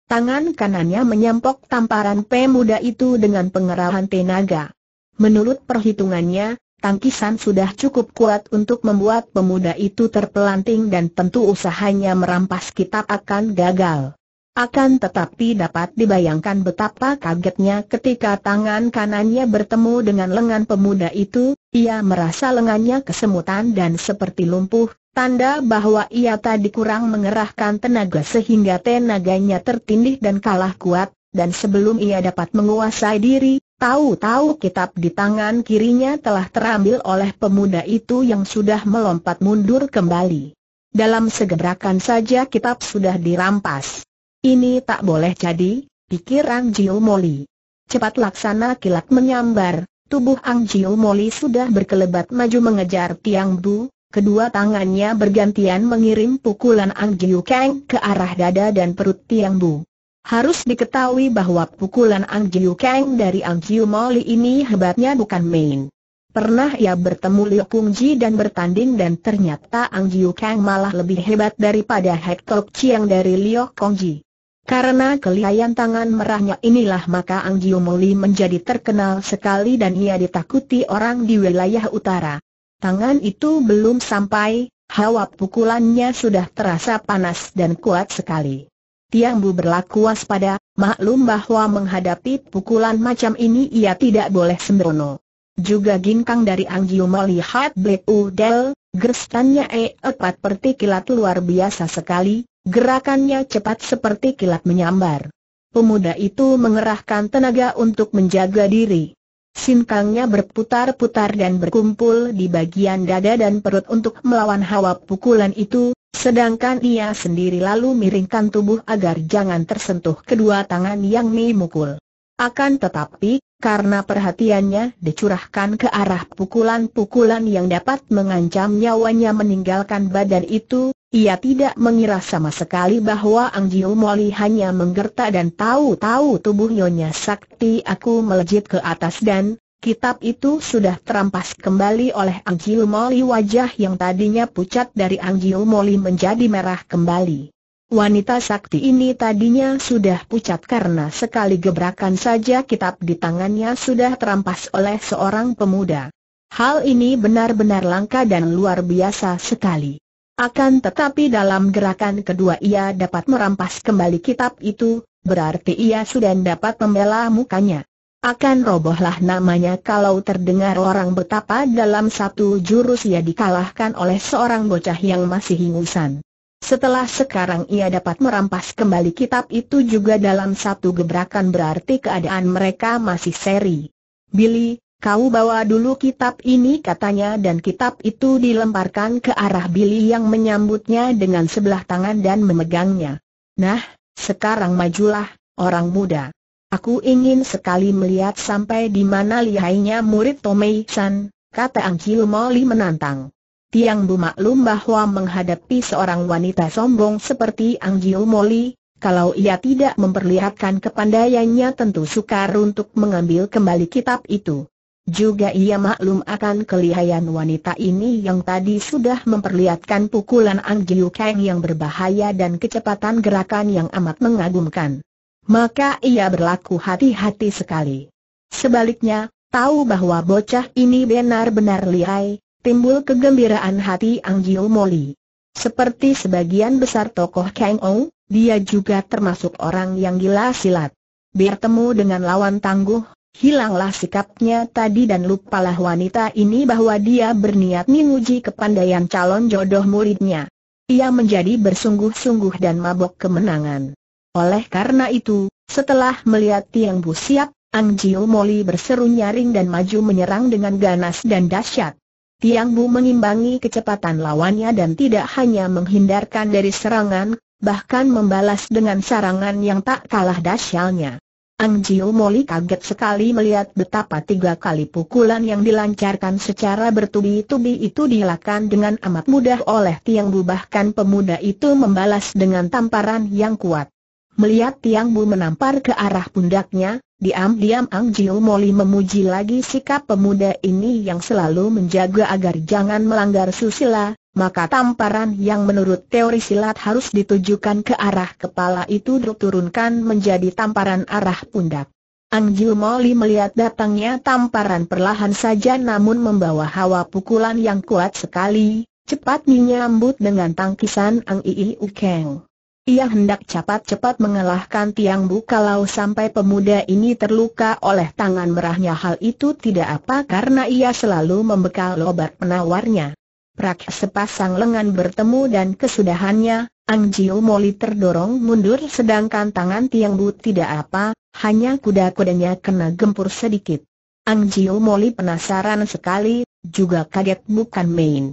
Tangan kanannya menyampok tamparan pemuda itu dengan pengerahan tenaga. Menurut perhitungannya, tangkisan sudah cukup kuat untuk membuat pemuda itu terpelanting dan tentu usahanya merampas kitab akan gagal. Akan tetapi dapat dibayangkan betapa kagetnya ketika tangan kanannya bertemu dengan lengan pemuda itu, ia merasa lengannya kesemutan dan seperti lumpuh, tanda bahwa ia tadi kurang mengerahkan tenaga sehingga tenaganya tertindih dan kalah kuat, dan sebelum ia dapat menguasai diri, Tahu-tahu kitab di tangan kirinya telah terambil oleh pemuda itu yang sudah melompat mundur kembali. Dalam segerakan saja kitab sudah dirampas. Ini tak boleh jadi, pikiran Jiu Moli. Cepat laksana kilat menyambar, tubuh Ang Jiu Moli sudah berkelebat maju mengejar Tiang Bu, kedua tangannya bergantian mengirim pukulan Ang Jiu Kang ke arah dada dan perut Tiang Bu. Harus diketahui bahwa pukulan Ang Jiu Kang dari Ang Jiu Moli ini hebatnya bukan main. Pernah ia bertemu Liu Kung Ji dan bertanding dan ternyata Ang Jiu Kang malah lebih hebat daripada Hector Chiang dari Liu Kung Ji. Karena kelihayan tangan merahnya inilah maka Ang Jiu Moli menjadi terkenal sekali dan ia ditakuti orang di wilayah utara. Tangan itu belum sampai, hawa pukulannya sudah terasa panas dan kuat sekali. Tiang Bu berlaku waspada, maklum bahwa menghadapi pukulan macam ini ia tidak boleh sembrono. Juga ginkang dari Anggiu melihat Black Udel, gerstannya e-epat eh, seperti kilat luar biasa sekali, gerakannya cepat seperti kilat menyambar. Pemuda itu mengerahkan tenaga untuk menjaga diri. Sinkangnya berputar-putar dan berkumpul di bagian dada dan perut untuk melawan hawa pukulan itu, Sedangkan ia sendiri lalu miringkan tubuh agar jangan tersentuh kedua tangan yang memukul. Akan tetapi, karena perhatiannya dicurahkan ke arah pukulan-pukulan yang dapat mengancam nyawanya meninggalkan badan itu, ia tidak mengira sama sekali bahwa Ang Jiu Moli hanya menggertak dan tahu-tahu tubuh Nyonya Sakti aku melejit ke atas dan, kitab itu sudah terampas kembali oleh Anggil Moli wajah yang tadinya pucat dari Anggil Moli menjadi merah kembali. Wanita sakti ini tadinya sudah pucat karena sekali gebrakan saja kitab di tangannya sudah terampas oleh seorang pemuda. Hal ini benar-benar langka dan luar biasa sekali. Akan tetapi dalam gerakan kedua ia dapat merampas kembali kitab itu, berarti ia sudah dapat membela mukanya akan robohlah namanya kalau terdengar orang betapa dalam satu jurus ia dikalahkan oleh seorang bocah yang masih ingusan. Setelah sekarang ia dapat merampas kembali kitab itu juga dalam satu gebrakan berarti keadaan mereka masih seri. Billy, kau bawa dulu kitab ini katanya dan kitab itu dilemparkan ke arah Billy yang menyambutnya dengan sebelah tangan dan memegangnya. Nah, sekarang majulah, orang muda. Aku ingin sekali melihat sampai di mana lihainya murid Tomei San, kata Angkiu Moli menantang. Tiang Bu maklum bahwa menghadapi seorang wanita sombong seperti Angkiu Moli, kalau ia tidak memperlihatkan kepandaiannya tentu sukar untuk mengambil kembali kitab itu. Juga ia maklum akan kelihayan wanita ini yang tadi sudah memperlihatkan pukulan Ang Jiu Kang yang berbahaya dan kecepatan gerakan yang amat mengagumkan maka ia berlaku hati-hati sekali. Sebaliknya, tahu bahwa bocah ini benar-benar lihai, timbul kegembiraan hati Anggil Moli. Seperti sebagian besar tokoh Kang Ong, dia juga termasuk orang yang gila silat. Biar temu dengan lawan tangguh, hilanglah sikapnya tadi dan lupalah wanita ini bahwa dia berniat menguji kepandaian calon jodoh muridnya. Ia menjadi bersungguh-sungguh dan mabok kemenangan. Oleh karena itu, setelah melihat Tiang Bu siap, Ang Jiu Moli berseru nyaring dan maju menyerang dengan ganas dan dahsyat. Tiang Bu mengimbangi kecepatan lawannya dan tidak hanya menghindarkan dari serangan, bahkan membalas dengan serangan yang tak kalah dahsyatnya. Ang Jiu Moli kaget sekali melihat betapa tiga kali pukulan yang dilancarkan secara bertubi-tubi itu dilakukan dengan amat mudah oleh Tiang Bu bahkan pemuda itu membalas dengan tamparan yang kuat. Melihat Tiang Bu menampar ke arah pundaknya, diam-diam Ang Jiu Moli memuji lagi sikap pemuda ini yang selalu menjaga agar jangan melanggar susila, maka tamparan yang menurut teori silat harus ditujukan ke arah kepala itu diturunkan menjadi tamparan arah pundak. Ang Jiu Moli melihat datangnya tamparan perlahan saja namun membawa hawa pukulan yang kuat sekali, cepat menyambut dengan tangkisan Ang Ii Ukeng. Ia hendak cepat-cepat mengalahkan Tiang Bu kalau sampai pemuda ini terluka oleh tangan merahnya hal itu tidak apa karena ia selalu membekal obat penawarnya. Prak sepasang lengan bertemu dan kesudahannya, Ang Jiu Moli terdorong mundur sedangkan tangan Tiang Bu tidak apa, hanya kuda-kudanya kena gempur sedikit. Ang Jiu Moli penasaran sekali, juga kaget bukan main.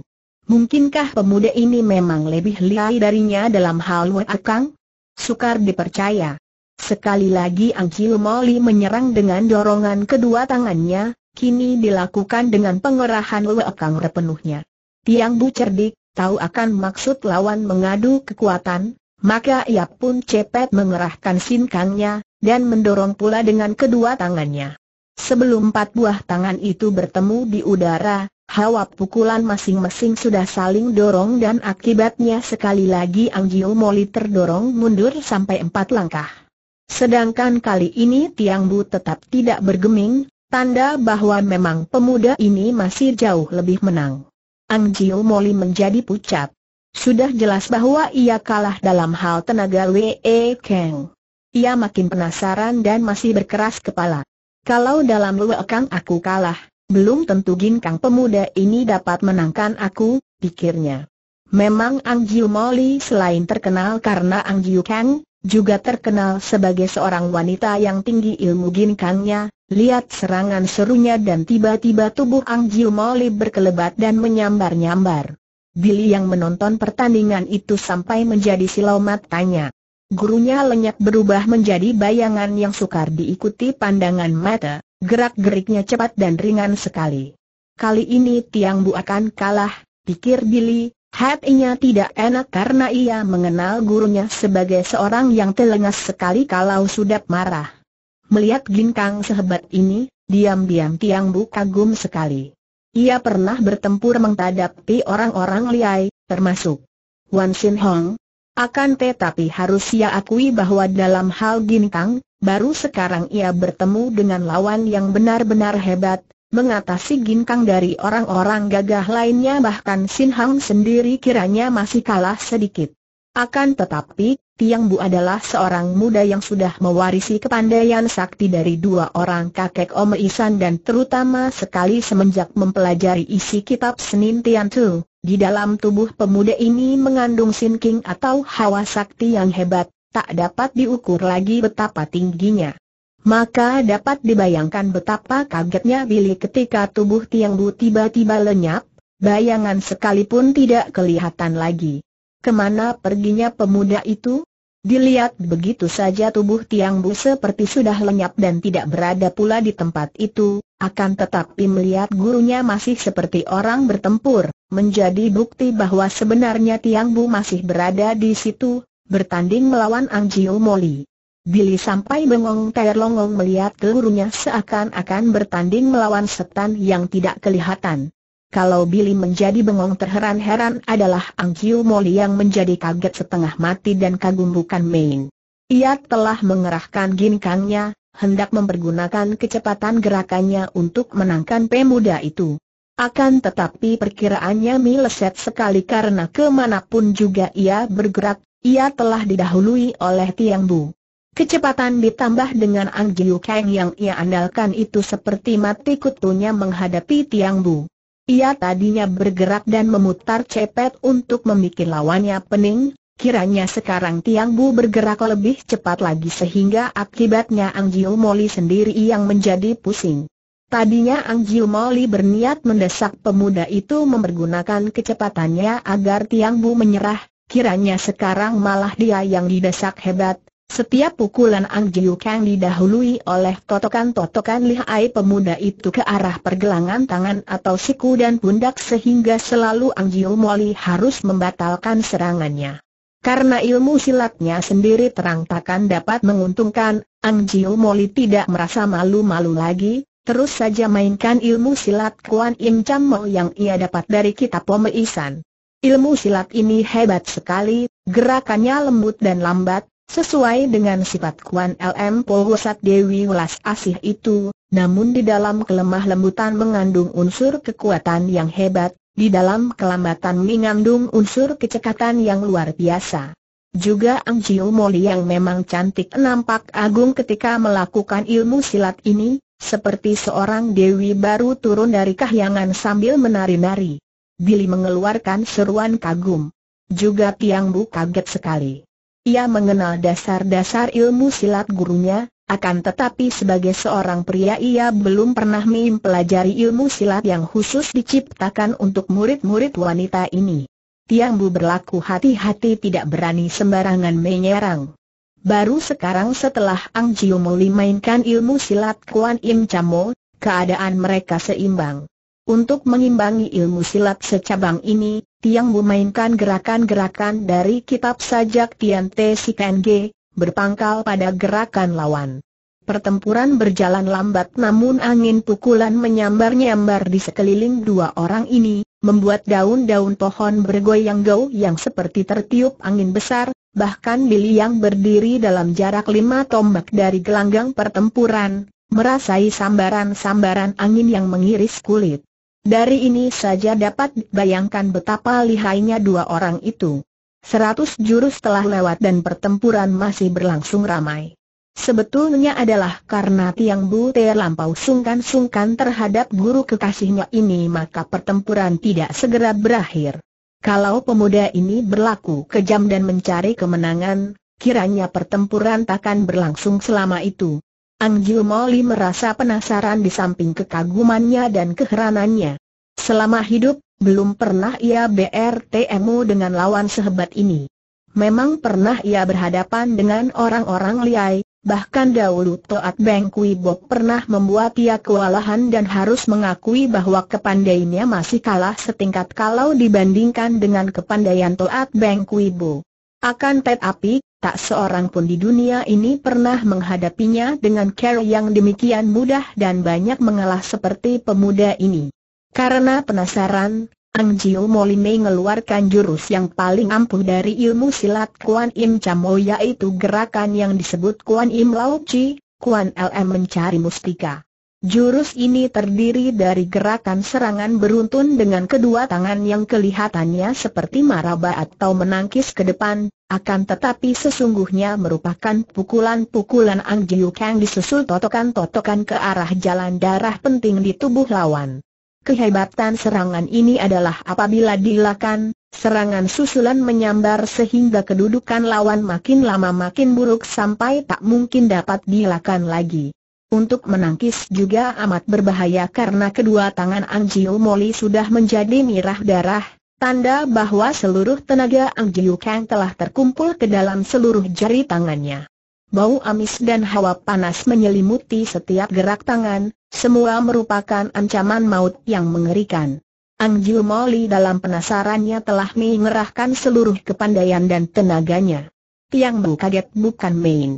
Mungkinkah pemuda ini memang lebih lihai darinya dalam hal wakang? Sukar dipercaya. Sekali lagi Angkil Moli menyerang dengan dorongan kedua tangannya, kini dilakukan dengan pengerahan wakang repenuhnya. Tiang Bu cerdik, tahu akan maksud lawan mengadu kekuatan, maka ia pun cepat mengerahkan sinkangnya, dan mendorong pula dengan kedua tangannya. Sebelum empat buah tangan itu bertemu di udara, Hawa pukulan masing-masing sudah saling dorong dan akibatnya sekali lagi Ang Jiu Moli terdorong mundur sampai empat langkah. Sedangkan kali ini Tiang Bu tetap tidak bergeming, tanda bahwa memang pemuda ini masih jauh lebih menang. Ang Jiu Moli menjadi pucat. Sudah jelas bahwa ia kalah dalam hal tenaga Wee Kang. Ia makin penasaran dan masih berkeras kepala. Kalau dalam Lue Kang aku kalah, belum tentu ginkang pemuda ini dapat menangkan aku, pikirnya. Memang Ang Jiu Moli selain terkenal karena Ang Jiu Kang, juga terkenal sebagai seorang wanita yang tinggi ilmu ginkangnya, lihat serangan serunya dan tiba-tiba tubuh Ang Jiu Moli berkelebat dan menyambar-nyambar. Billy yang menonton pertandingan itu sampai menjadi silau matanya gurunya lenyap berubah menjadi bayangan yang sukar diikuti pandangan mata, gerak-geriknya cepat dan ringan sekali. Kali ini Tiang Bu akan kalah, pikir Billy, hatinya tidak enak karena ia mengenal gurunya sebagai seorang yang telengas sekali kalau sudah marah. Melihat ginkang sehebat ini, diam-diam Tiang Bu kagum sekali. Ia pernah bertempur menghadapi orang-orang liai, termasuk Wan Sin Hong, akan tetapi harus ia akui bahwa dalam hal Gintang, baru sekarang ia bertemu dengan lawan yang benar-benar hebat, mengatasi Gintang dari orang-orang gagah lainnya bahkan Sin Hang sendiri kiranya masih kalah sedikit. Akan tetapi, Tiang Bu adalah seorang muda yang sudah mewarisi kepandaian sakti dari dua orang kakek Om Isan dan terutama sekali semenjak mempelajari isi kitab Senin Tian Tu. Di dalam tubuh pemuda ini mengandung sinking atau hawa sakti yang hebat, tak dapat diukur lagi betapa tingginya. Maka dapat dibayangkan betapa kagetnya Billy ketika tubuh Tiang Bu tiba-tiba lenyap, bayangan sekalipun tidak kelihatan lagi. Kemana perginya pemuda itu? Dilihat begitu saja tubuh Tiang Bu seperti sudah lenyap dan tidak berada pula di tempat itu, akan tetapi melihat gurunya masih seperti orang bertempur, menjadi bukti bahwa sebenarnya Tiang Bu masih berada di situ, bertanding melawan Ang Jiu Moli. Billy sampai bengong terlongong melihat gurunya seakan-akan bertanding melawan setan yang tidak kelihatan. Kalau Billy menjadi bengong terheran-heran adalah Ang Jiu Moli yang menjadi kaget setengah mati dan kagum bukan main. Ia telah mengerahkan ginkangnya, hendak mempergunakan kecepatan gerakannya untuk menangkan pemuda itu. Akan tetapi perkiraannya meleset sekali karena kemanapun juga ia bergerak, ia telah didahului oleh Tiang Bu. Kecepatan ditambah dengan Ang Jiu Kang yang ia andalkan itu seperti mati kutunya menghadapi Tiang Bu. Ia tadinya bergerak dan memutar cepet untuk memikir lawannya pening, Kiranya sekarang Tiang Bu bergerak lebih cepat lagi sehingga akibatnya Ang Jiu Moli sendiri yang menjadi pusing. Tadinya Ang Jiu Moli berniat mendesak pemuda itu mempergunakan kecepatannya agar Tiang Bu menyerah, kiranya sekarang malah dia yang didesak hebat. Setiap pukulan Ang Jiu Kang didahului oleh totokan-totokan lihai pemuda itu ke arah pergelangan tangan atau siku dan pundak sehingga selalu Ang Jiu Moli harus membatalkan serangannya. Karena ilmu silatnya sendiri terang takkan dapat menguntungkan, Ang Jiu Moli tidak merasa malu-malu lagi, terus saja mainkan ilmu silat Kuan Im Cham Mo yang ia dapat dari kitab pemeisan. Ilmu silat ini hebat sekali, gerakannya lembut dan lambat, sesuai dengan sifat Kuan LM Polwasat Dewi Welas Asih itu, namun di dalam kelemah lembutan mengandung unsur kekuatan yang hebat, di dalam kelambatan mengandung unsur kecekatan yang luar biasa. Juga Ang Chiu Moli yang memang cantik nampak agung ketika melakukan ilmu silat ini, seperti seorang dewi baru turun dari kahyangan sambil menari-nari. Billy mengeluarkan seruan kagum. Juga Tiang Bu kaget sekali. Ia mengenal dasar-dasar ilmu silat gurunya, akan tetapi sebagai seorang pria ia belum pernah mempelajari ilmu silat yang khusus diciptakan untuk murid-murid wanita ini. Tiang Bu berlaku hati-hati tidak berani sembarangan menyerang. Baru sekarang setelah Ang Jiu Muli ilmu silat Kuan Im Chamo, keadaan mereka seimbang. Untuk mengimbangi ilmu silat secabang ini, Tiang Bu mainkan gerakan-gerakan dari kitab sajak Tian Te Si Ge, berpangkal pada gerakan lawan. Pertempuran berjalan lambat namun angin pukulan menyambar-nyambar di sekeliling dua orang ini, membuat daun-daun pohon bergoyang-goyang seperti tertiup angin besar, bahkan Billy yang berdiri dalam jarak lima tombak dari gelanggang pertempuran, merasai sambaran-sambaran angin yang mengiris kulit. Dari ini saja dapat bayangkan betapa lihainya dua orang itu. Seratus jurus telah lewat dan pertempuran masih berlangsung ramai. Sebetulnya adalah karena Tiang Bu terlampau sungkan-sungkan terhadap guru kekasihnya ini maka pertempuran tidak segera berakhir. Kalau pemuda ini berlaku kejam dan mencari kemenangan, kiranya pertempuran takkan berlangsung selama itu. Ang Jiu Moli merasa penasaran di samping kekagumannya dan keheranannya. Selama hidup, belum pernah ia bertemu dengan lawan sehebat ini. Memang pernah ia berhadapan dengan orang-orang liai, bahkan dahulu Toat Beng Kui Bok pernah membuat ia kewalahan dan harus mengakui bahwa kepandainya masih kalah setingkat kalau dibandingkan dengan kepandaian Toat Beng Kui Bok. Akan tetapi, tak seorang pun di dunia ini pernah menghadapinya dengan care yang demikian mudah dan banyak mengalah seperti pemuda ini. Karena penasaran, Ang Jiu Mei mengeluarkan jurus yang paling ampuh dari ilmu silat Kuan Im Chamo yaitu gerakan yang disebut Kuan Im Lau Chi, Kuan LM mencari mustika. Jurus ini terdiri dari gerakan serangan beruntun dengan kedua tangan yang kelihatannya seperti maraba atau menangkis ke depan, akan tetapi sesungguhnya merupakan pukulan-pukulan Ang Jiu Kang disusul totokan-totokan ke arah jalan darah penting di tubuh lawan. Kehebatan serangan ini adalah apabila dilakukan, serangan susulan menyambar sehingga kedudukan lawan makin lama makin buruk sampai tak mungkin dapat dilakukan lagi. Untuk menangkis juga amat berbahaya karena kedua tangan Angjiu Moli sudah menjadi mirah darah, tanda bahwa seluruh tenaga Angjiu Kang telah terkumpul ke dalam seluruh jari tangannya bau amis dan hawa panas menyelimuti setiap gerak tangan, semua merupakan ancaman maut yang mengerikan. Ang Jiu Moli dalam penasarannya telah mengerahkan seluruh kepandaian dan tenaganya. Tiang Bu kaget bukan main.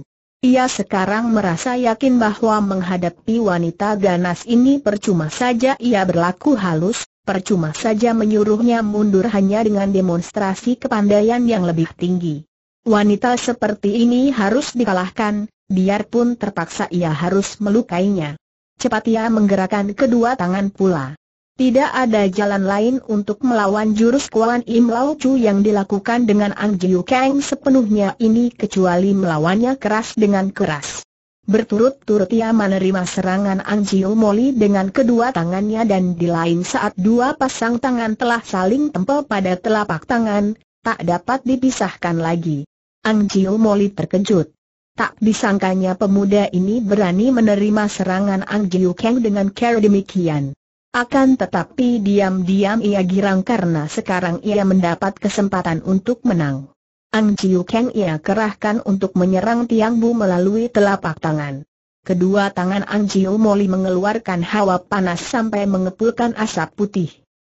Ia sekarang merasa yakin bahwa menghadapi wanita ganas ini percuma saja ia berlaku halus, percuma saja menyuruhnya mundur hanya dengan demonstrasi kepandaian yang lebih tinggi. Wanita seperti ini harus dikalahkan, biarpun terpaksa ia harus melukainya. Cepat ia menggerakkan kedua tangan pula. Tidak ada jalan lain untuk melawan jurus Kuan Im Lau Chu yang dilakukan dengan Ang Jiu Kang sepenuhnya ini kecuali melawannya keras dengan keras. Berturut-turut ia menerima serangan Ang Jiu Moli dengan kedua tangannya dan di lain saat dua pasang tangan telah saling tempel pada telapak tangan, tak dapat dipisahkan lagi. Ang Jiu Moli terkejut. Tak disangkanya pemuda ini berani menerima serangan Ang Jiu Kang dengan cara demikian. Akan tetapi diam-diam ia girang karena sekarang ia mendapat kesempatan untuk menang. Ang Jiu Kang ia kerahkan untuk menyerang Tiang Bu melalui telapak tangan. Kedua tangan Ang Jiu Moli mengeluarkan hawa panas sampai mengepulkan asap putih.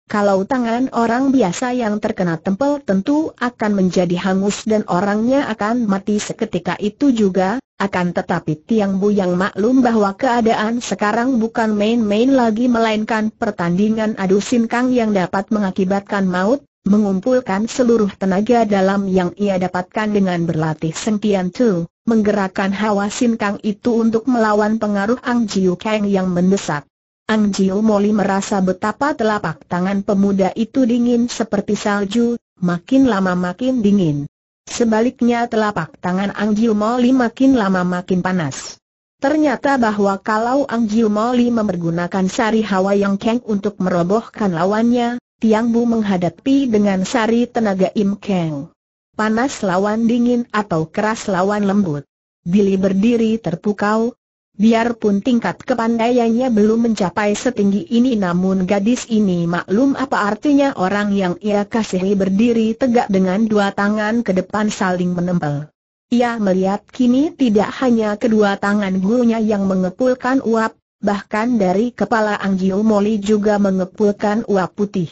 Kalau tangan orang biasa yang terkena tempel tentu akan menjadi hangus dan orangnya akan mati seketika itu juga, akan tetapi Tiang Bu yang maklum bahwa keadaan sekarang bukan main-main lagi melainkan pertandingan adu sinkang yang dapat mengakibatkan maut, mengumpulkan seluruh tenaga dalam yang ia dapatkan dengan berlatih sentian tu, menggerakkan hawa sinkang itu untuk melawan pengaruh Ang Jiu Kang yang mendesak. Ang Jiu Moli merasa betapa telapak tangan pemuda itu dingin seperti salju, makin lama makin dingin. Sebaliknya telapak tangan Ang Jiu Moli makin lama makin panas. Ternyata bahwa kalau Ang Jiu Moli mempergunakan sari hawa yang keng untuk merobohkan lawannya, Tiang Bu menghadapi dengan sari tenaga im keng. Panas lawan dingin atau keras lawan lembut. Billy berdiri terpukau, Biarpun tingkat kepandaiannya belum mencapai setinggi ini namun gadis ini maklum apa artinya orang yang ia kasihi berdiri tegak dengan dua tangan ke depan saling menempel. Ia melihat kini tidak hanya kedua tangan gurunya yang mengepulkan uap, bahkan dari kepala Anggio Moli juga mengepulkan uap putih.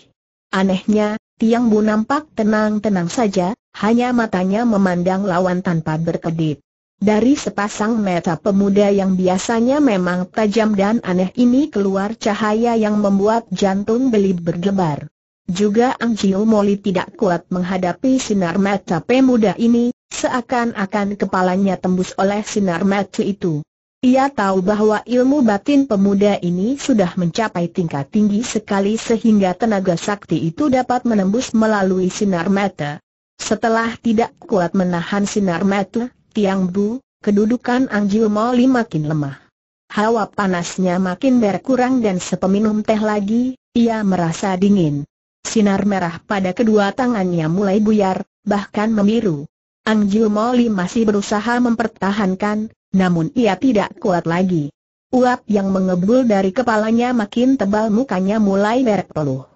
Anehnya, Tiang Bu nampak tenang-tenang saja, hanya matanya memandang lawan tanpa berkedip. Dari sepasang mata pemuda yang biasanya memang tajam dan aneh ini keluar cahaya yang membuat jantung beli berdebar. Juga Ang Jiu Moli tidak kuat menghadapi sinar mata pemuda ini, seakan-akan kepalanya tembus oleh sinar mata itu. Ia tahu bahwa ilmu batin pemuda ini sudah mencapai tingkat tinggi sekali sehingga tenaga sakti itu dapat menembus melalui sinar mata. Setelah tidak kuat menahan sinar mata, Tiang Bu, kedudukan Ang Jiu Moli makin lemah. Hawa panasnya makin berkurang dan sepeminum teh lagi, ia merasa dingin. Sinar merah pada kedua tangannya mulai buyar, bahkan membiru. Jiu Moli masih berusaha mempertahankan, namun ia tidak kuat lagi. Uap yang mengebul dari kepalanya makin tebal mukanya mulai berpeluh.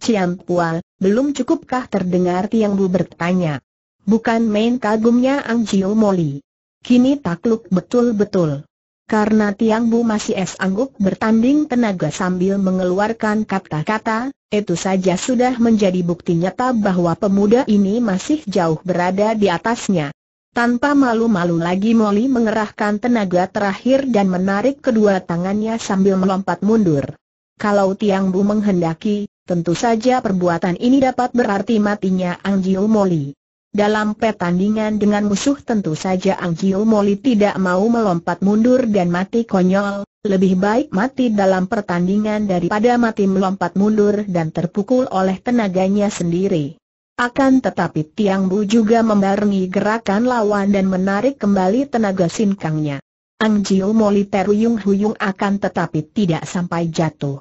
Cian Puan, belum cukupkah terdengar Tiang Bu bertanya. Bukan main kagumnya Ang Jiu Moli. Kini takluk betul-betul. Karena Tiang Bu masih es angguk bertanding tenaga sambil mengeluarkan kata-kata, itu saja sudah menjadi bukti nyata bahwa pemuda ini masih jauh berada di atasnya. Tanpa malu-malu lagi Molly mengerahkan tenaga terakhir dan menarik kedua tangannya sambil melompat mundur. Kalau Tiang Bu menghendaki, tentu saja perbuatan ini dapat berarti matinya Ang Jiu Moli. Dalam pertandingan dengan musuh tentu saja Ang Jiu Moli tidak mau melompat mundur dan mati konyol, lebih baik mati dalam pertandingan daripada mati melompat mundur dan terpukul oleh tenaganya sendiri. Akan tetapi Tiang Bu juga membarengi gerakan lawan dan menarik kembali tenaga sinkangnya. Ang Jiu Moli teruyung-huyung akan tetapi tidak sampai jatuh.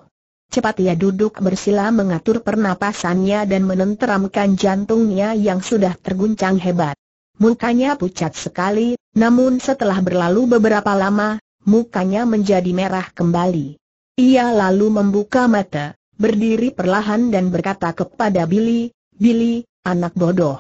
Cepat ia duduk bersila mengatur pernapasannya dan menenteramkan jantungnya yang sudah terguncang hebat. Mukanya pucat sekali, namun setelah berlalu beberapa lama, mukanya menjadi merah kembali. Ia lalu membuka mata, berdiri perlahan dan berkata kepada Billy, Billy, anak bodoh.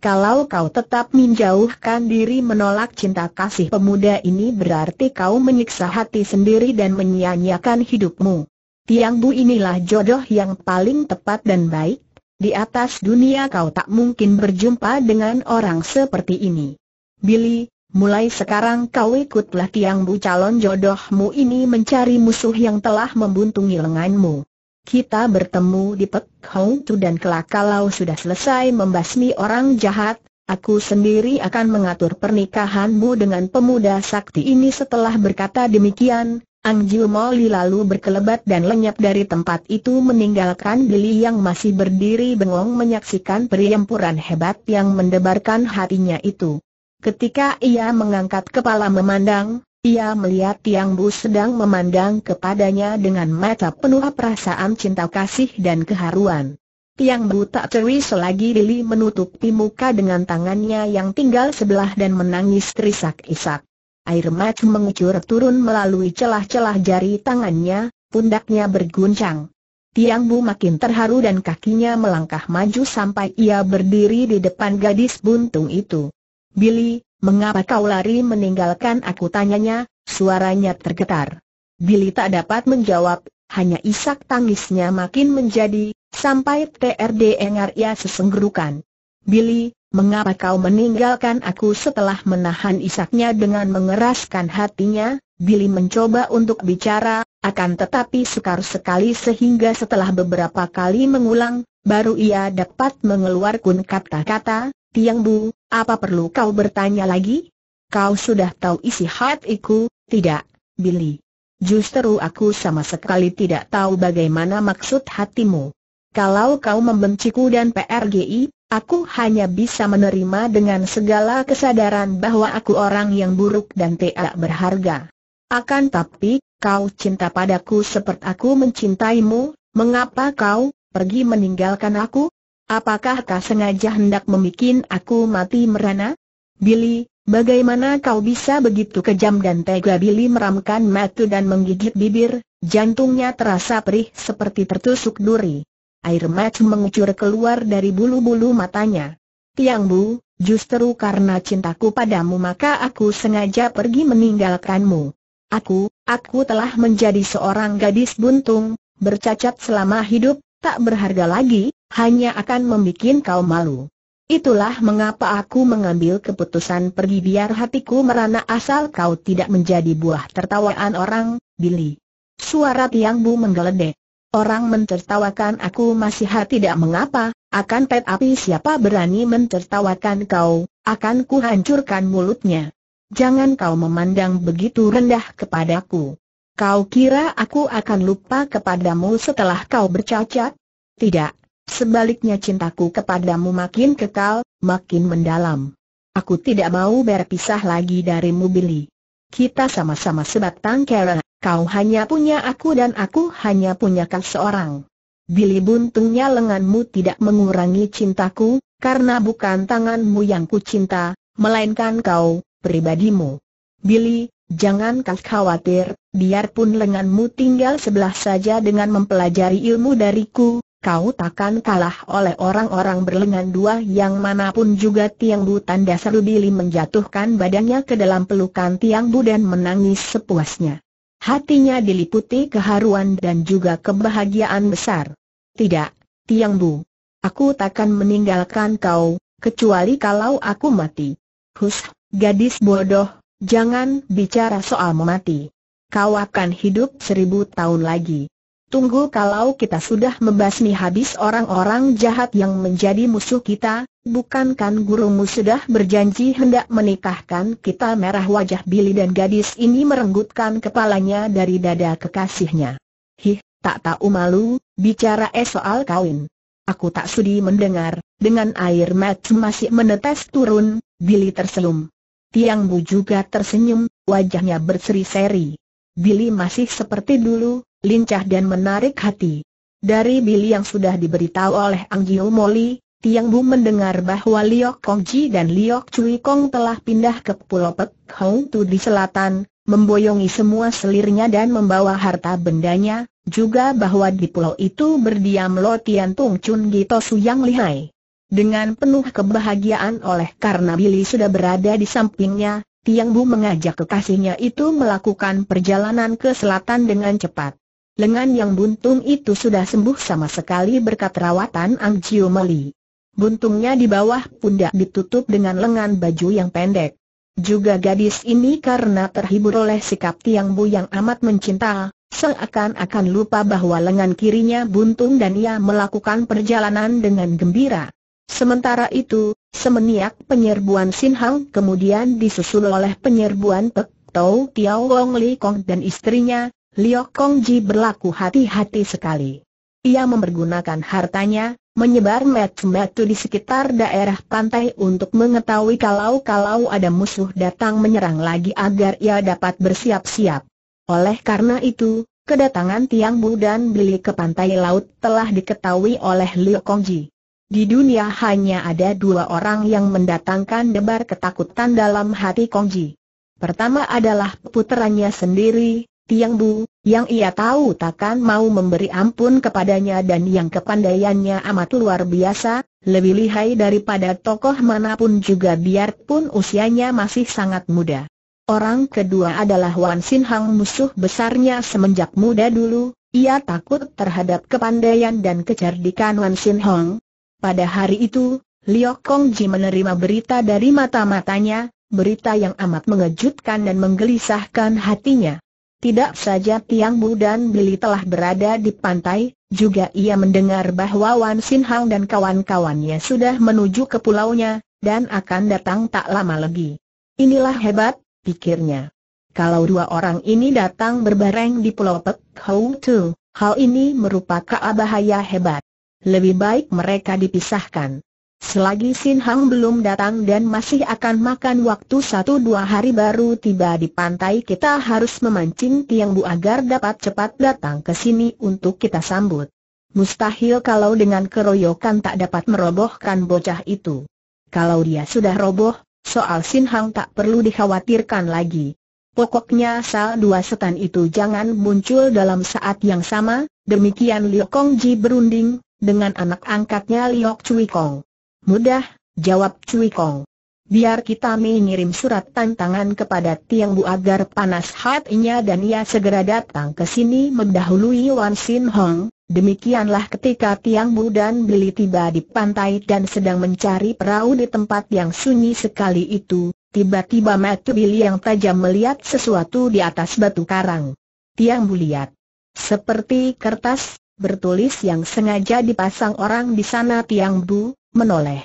Kalau kau tetap menjauhkan diri menolak cinta kasih pemuda ini berarti kau menyiksa hati sendiri dan menyia-nyiakan hidupmu. Tiang Bu inilah jodoh yang paling tepat dan baik. Di atas dunia kau tak mungkin berjumpa dengan orang seperti ini. Billy, mulai sekarang kau ikutlah Tiang Bu calon jodohmu ini mencari musuh yang telah membuntungi lenganmu. Kita bertemu di Pek Hong Tu dan kelak kalau sudah selesai membasmi orang jahat, Aku sendiri akan mengatur pernikahanmu dengan pemuda sakti ini setelah berkata demikian, Ang Jiu Moli lalu berkelebat dan lenyap dari tempat itu meninggalkan Billy yang masih berdiri bengong menyaksikan pertempuran hebat yang mendebarkan hatinya itu. Ketika ia mengangkat kepala memandang, ia melihat Tiang Bu sedang memandang kepadanya dengan mata penuh perasaan cinta kasih dan keharuan. Tiang Bu tak ceri selagi Lili menutupi muka dengan tangannya yang tinggal sebelah dan menangis terisak-isak. Air mat mengucur turun melalui celah-celah jari tangannya, pundaknya berguncang. Tiang Bu makin terharu dan kakinya melangkah maju sampai ia berdiri di depan gadis buntung itu. Billy, mengapa kau lari meninggalkan aku tanyanya, suaranya tergetar. Billy tak dapat menjawab, hanya isak tangisnya makin menjadi, sampai TRD Engar ia sesenggerukan. Billy, mengapa kau meninggalkan aku setelah menahan isaknya dengan mengeraskan hatinya, Billy mencoba untuk bicara, akan tetapi sukar sekali sehingga setelah beberapa kali mengulang, baru ia dapat mengeluarkan kata-kata, Tiang Bu, apa perlu kau bertanya lagi? Kau sudah tahu isi hatiku, tidak, Billy. Justru aku sama sekali tidak tahu bagaimana maksud hatimu. Kalau kau membenciku dan PRGI, Aku hanya bisa menerima dengan segala kesadaran bahwa aku orang yang buruk dan tidak berharga. Akan tapi, kau cinta padaku seperti aku mencintaimu, mengapa kau pergi meninggalkan aku? Apakah kau sengaja hendak memikin aku mati merana? Billy, bagaimana kau bisa begitu kejam dan tega? Billy meramkan matu dan menggigit bibir, jantungnya terasa perih seperti tertusuk duri air mata mengucur keluar dari bulu-bulu matanya. Tiang Bu, justru karena cintaku padamu maka aku sengaja pergi meninggalkanmu. Aku, aku telah menjadi seorang gadis buntung, bercacat selama hidup, tak berharga lagi, hanya akan membuat kau malu. Itulah mengapa aku mengambil keputusan pergi biar hatiku merana asal kau tidak menjadi buah tertawaan orang, Billy. Suara Tiang Bu menggeledek. Orang mentertawakan aku masih hati tidak mengapa, akan tetapi siapa berani mentertawakan kau, akan kuhancurkan mulutnya. Jangan kau memandang begitu rendah kepadaku. Kau kira aku akan lupa kepadamu setelah kau bercacat? Tidak, sebaliknya cintaku kepadamu makin kekal, makin mendalam. Aku tidak mau berpisah lagi darimu Billy. Kita sama-sama sebatang kara. Kau hanya punya aku dan aku hanya punya kau seorang. Bili buntungnya lenganmu tidak mengurangi cintaku, karena bukan tanganmu yang kucinta, melainkan kau, pribadimu. Bili, jangan kau khawatir, biarpun lenganmu tinggal sebelah saja dengan mempelajari ilmu dariku, kau takkan kalah oleh orang-orang berlengan dua yang manapun juga Tiang Bu tanda seru Bili menjatuhkan badannya ke dalam pelukan Tiang Bu dan menangis sepuasnya. Hatinya diliputi keharuan dan juga kebahagiaan besar. Tidak, Tiang Bu. Aku takkan meninggalkan kau, kecuali kalau aku mati. Hus, gadis bodoh, jangan bicara soal mati. Kau akan hidup seribu tahun lagi. Tunggu kalau kita sudah membasmi habis orang-orang jahat yang menjadi musuh kita, bukankah gurumu sudah berjanji hendak menikahkan kita merah wajah Billy dan gadis ini merenggutkan kepalanya dari dada kekasihnya. Hih, tak tahu malu, bicara es eh soal kawin. Aku tak sudi mendengar, dengan air mata masih menetes turun, Billy terselum. Tiang Bu juga tersenyum, wajahnya berseri-seri. Billy masih seperti dulu, lincah dan menarik hati. Dari Billy yang sudah diberitahu oleh Anggio Moli, Tiang Bu mendengar bahwa Liok Kong Ji dan Liok Cui Kong telah pindah ke Pulau Pek Hong Tu di selatan, memboyongi semua selirnya dan membawa harta bendanya, juga bahwa di pulau itu berdiam Lo Tian Tung Chun Gito Su yang lihai. Dengan penuh kebahagiaan oleh karena Billy sudah berada di sampingnya, Tiang Bu mengajak kekasihnya itu melakukan perjalanan ke selatan dengan cepat. Lengan yang buntung itu sudah sembuh sama sekali berkat rawatan Ang Jiu Meli. Buntungnya di bawah pundak ditutup dengan lengan baju yang pendek. Juga gadis ini karena terhibur oleh sikap Tiang Bu yang amat mencinta, seakan-akan lupa bahwa lengan kirinya buntung dan ia melakukan perjalanan dengan gembira. Sementara itu, Semeniak penyerbuan Sin Hang kemudian disusul oleh penyerbuan Pek Tau Tiao Wong Li Kong dan istrinya, Liu Kong Ji berlaku hati-hati sekali. Ia mempergunakan hartanya, menyebar metu-metu di sekitar daerah pantai untuk mengetahui kalau-kalau ada musuh datang menyerang lagi agar ia dapat bersiap-siap. Oleh karena itu, kedatangan Tiang Bu dan Bili ke pantai laut telah diketahui oleh Liu Kongji. Di dunia hanya ada dua orang yang mendatangkan debar ketakutan dalam hati Kongji. Pertama adalah puterannya sendiri, Tiang Bu, yang ia tahu takkan mau memberi ampun kepadanya dan yang kepandaiannya amat luar biasa, lebih lihai daripada tokoh manapun juga biarpun usianya masih sangat muda. Orang kedua adalah Wan Sin Hang musuh besarnya semenjak muda dulu, ia takut terhadap kepandaian dan kecerdikan Wan Sin Hong, pada hari itu, Liok Kongji menerima berita dari mata-matanya, berita yang amat mengejutkan dan menggelisahkan hatinya. Tidak saja Tiang Bu dan Billy telah berada di pantai, juga ia mendengar bahwa Wan Sin Hang dan kawan-kawannya sudah menuju ke pulaunya, dan akan datang tak lama lagi. Inilah hebat, pikirnya. Kalau dua orang ini datang berbareng di pulau Pek Hou Tu, hal ini merupakan bahaya hebat. Lebih baik mereka dipisahkan. Selagi Sin Hang belum datang dan masih akan makan waktu satu dua hari baru tiba di pantai kita harus memancing Tiang Bu agar dapat cepat datang ke sini untuk kita sambut. Mustahil kalau dengan keroyokan tak dapat merobohkan bocah itu. Kalau dia sudah roboh, soal Sin Hang tak perlu dikhawatirkan lagi. Pokoknya sal dua setan itu jangan muncul dalam saat yang sama, demikian Liu Kong Ji berunding, dengan anak angkatnya Liok Cui Kong. Mudah, jawab Cui Kong. Biar kita mengirim surat tantangan kepada Tiang Bu agar panas hatinya dan ia segera datang ke sini mendahului Wan Sin Hong. Demikianlah ketika Tiang Bu dan Beli tiba di pantai dan sedang mencari perahu di tempat yang sunyi sekali itu, Tiba-tiba mata Billy yang tajam melihat sesuatu di atas batu karang. Tiang Bu lihat. Seperti kertas, bertulis yang sengaja dipasang orang di sana Tiang Bu, menoleh.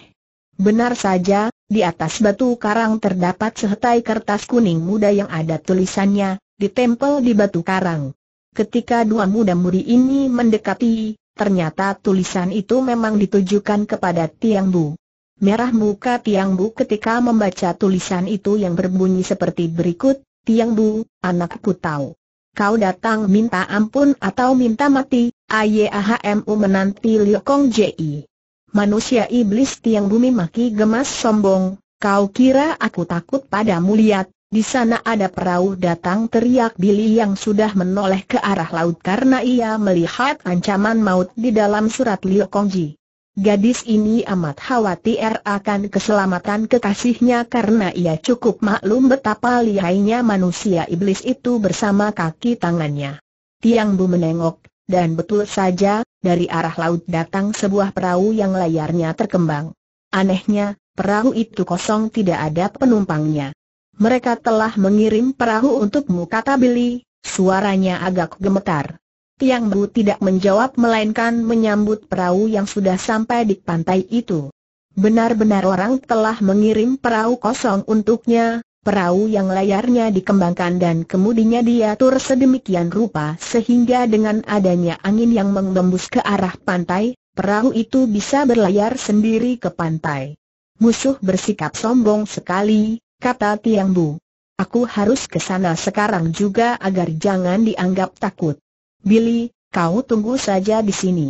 Benar saja, di atas batu karang terdapat sehetai kertas kuning muda yang ada tulisannya, ditempel di batu karang. Ketika dua muda muri ini mendekati, ternyata tulisan itu memang ditujukan kepada Tiang Bu. Merah muka Tiang Bu ketika membaca tulisan itu yang berbunyi seperti berikut, Tiang Bu, anakku tahu. Kau datang minta ampun atau minta mati, AYAHMU menanti Liu Kong Ji. Manusia iblis tiang bumi maki gemas sombong, kau kira aku takut padamu lihat, di sana ada perahu datang teriak Billy yang sudah menoleh ke arah laut karena ia melihat ancaman maut di dalam surat Liu Kong Ji. Gadis ini amat khawatir akan keselamatan kekasihnya karena ia cukup maklum betapa lihainya manusia iblis itu bersama kaki tangannya. Tiang Bu menengok dan betul saja, dari arah laut datang sebuah perahu yang layarnya terkembang. Anehnya, perahu itu kosong tidak ada penumpangnya. Mereka telah mengirim perahu untukmu kata Billy, suaranya agak gemetar. Tiang Bu tidak menjawab melainkan menyambut perahu yang sudah sampai di pantai itu. Benar-benar orang telah mengirim perahu kosong untuknya, Perahu yang layarnya dikembangkan dan kemudinya diatur sedemikian rupa sehingga dengan adanya angin yang mengembus ke arah pantai, perahu itu bisa berlayar sendiri ke pantai. Musuh bersikap sombong sekali, kata Tiang Bu. Aku harus ke sana sekarang juga agar jangan dianggap takut. Billy, kau tunggu saja di sini.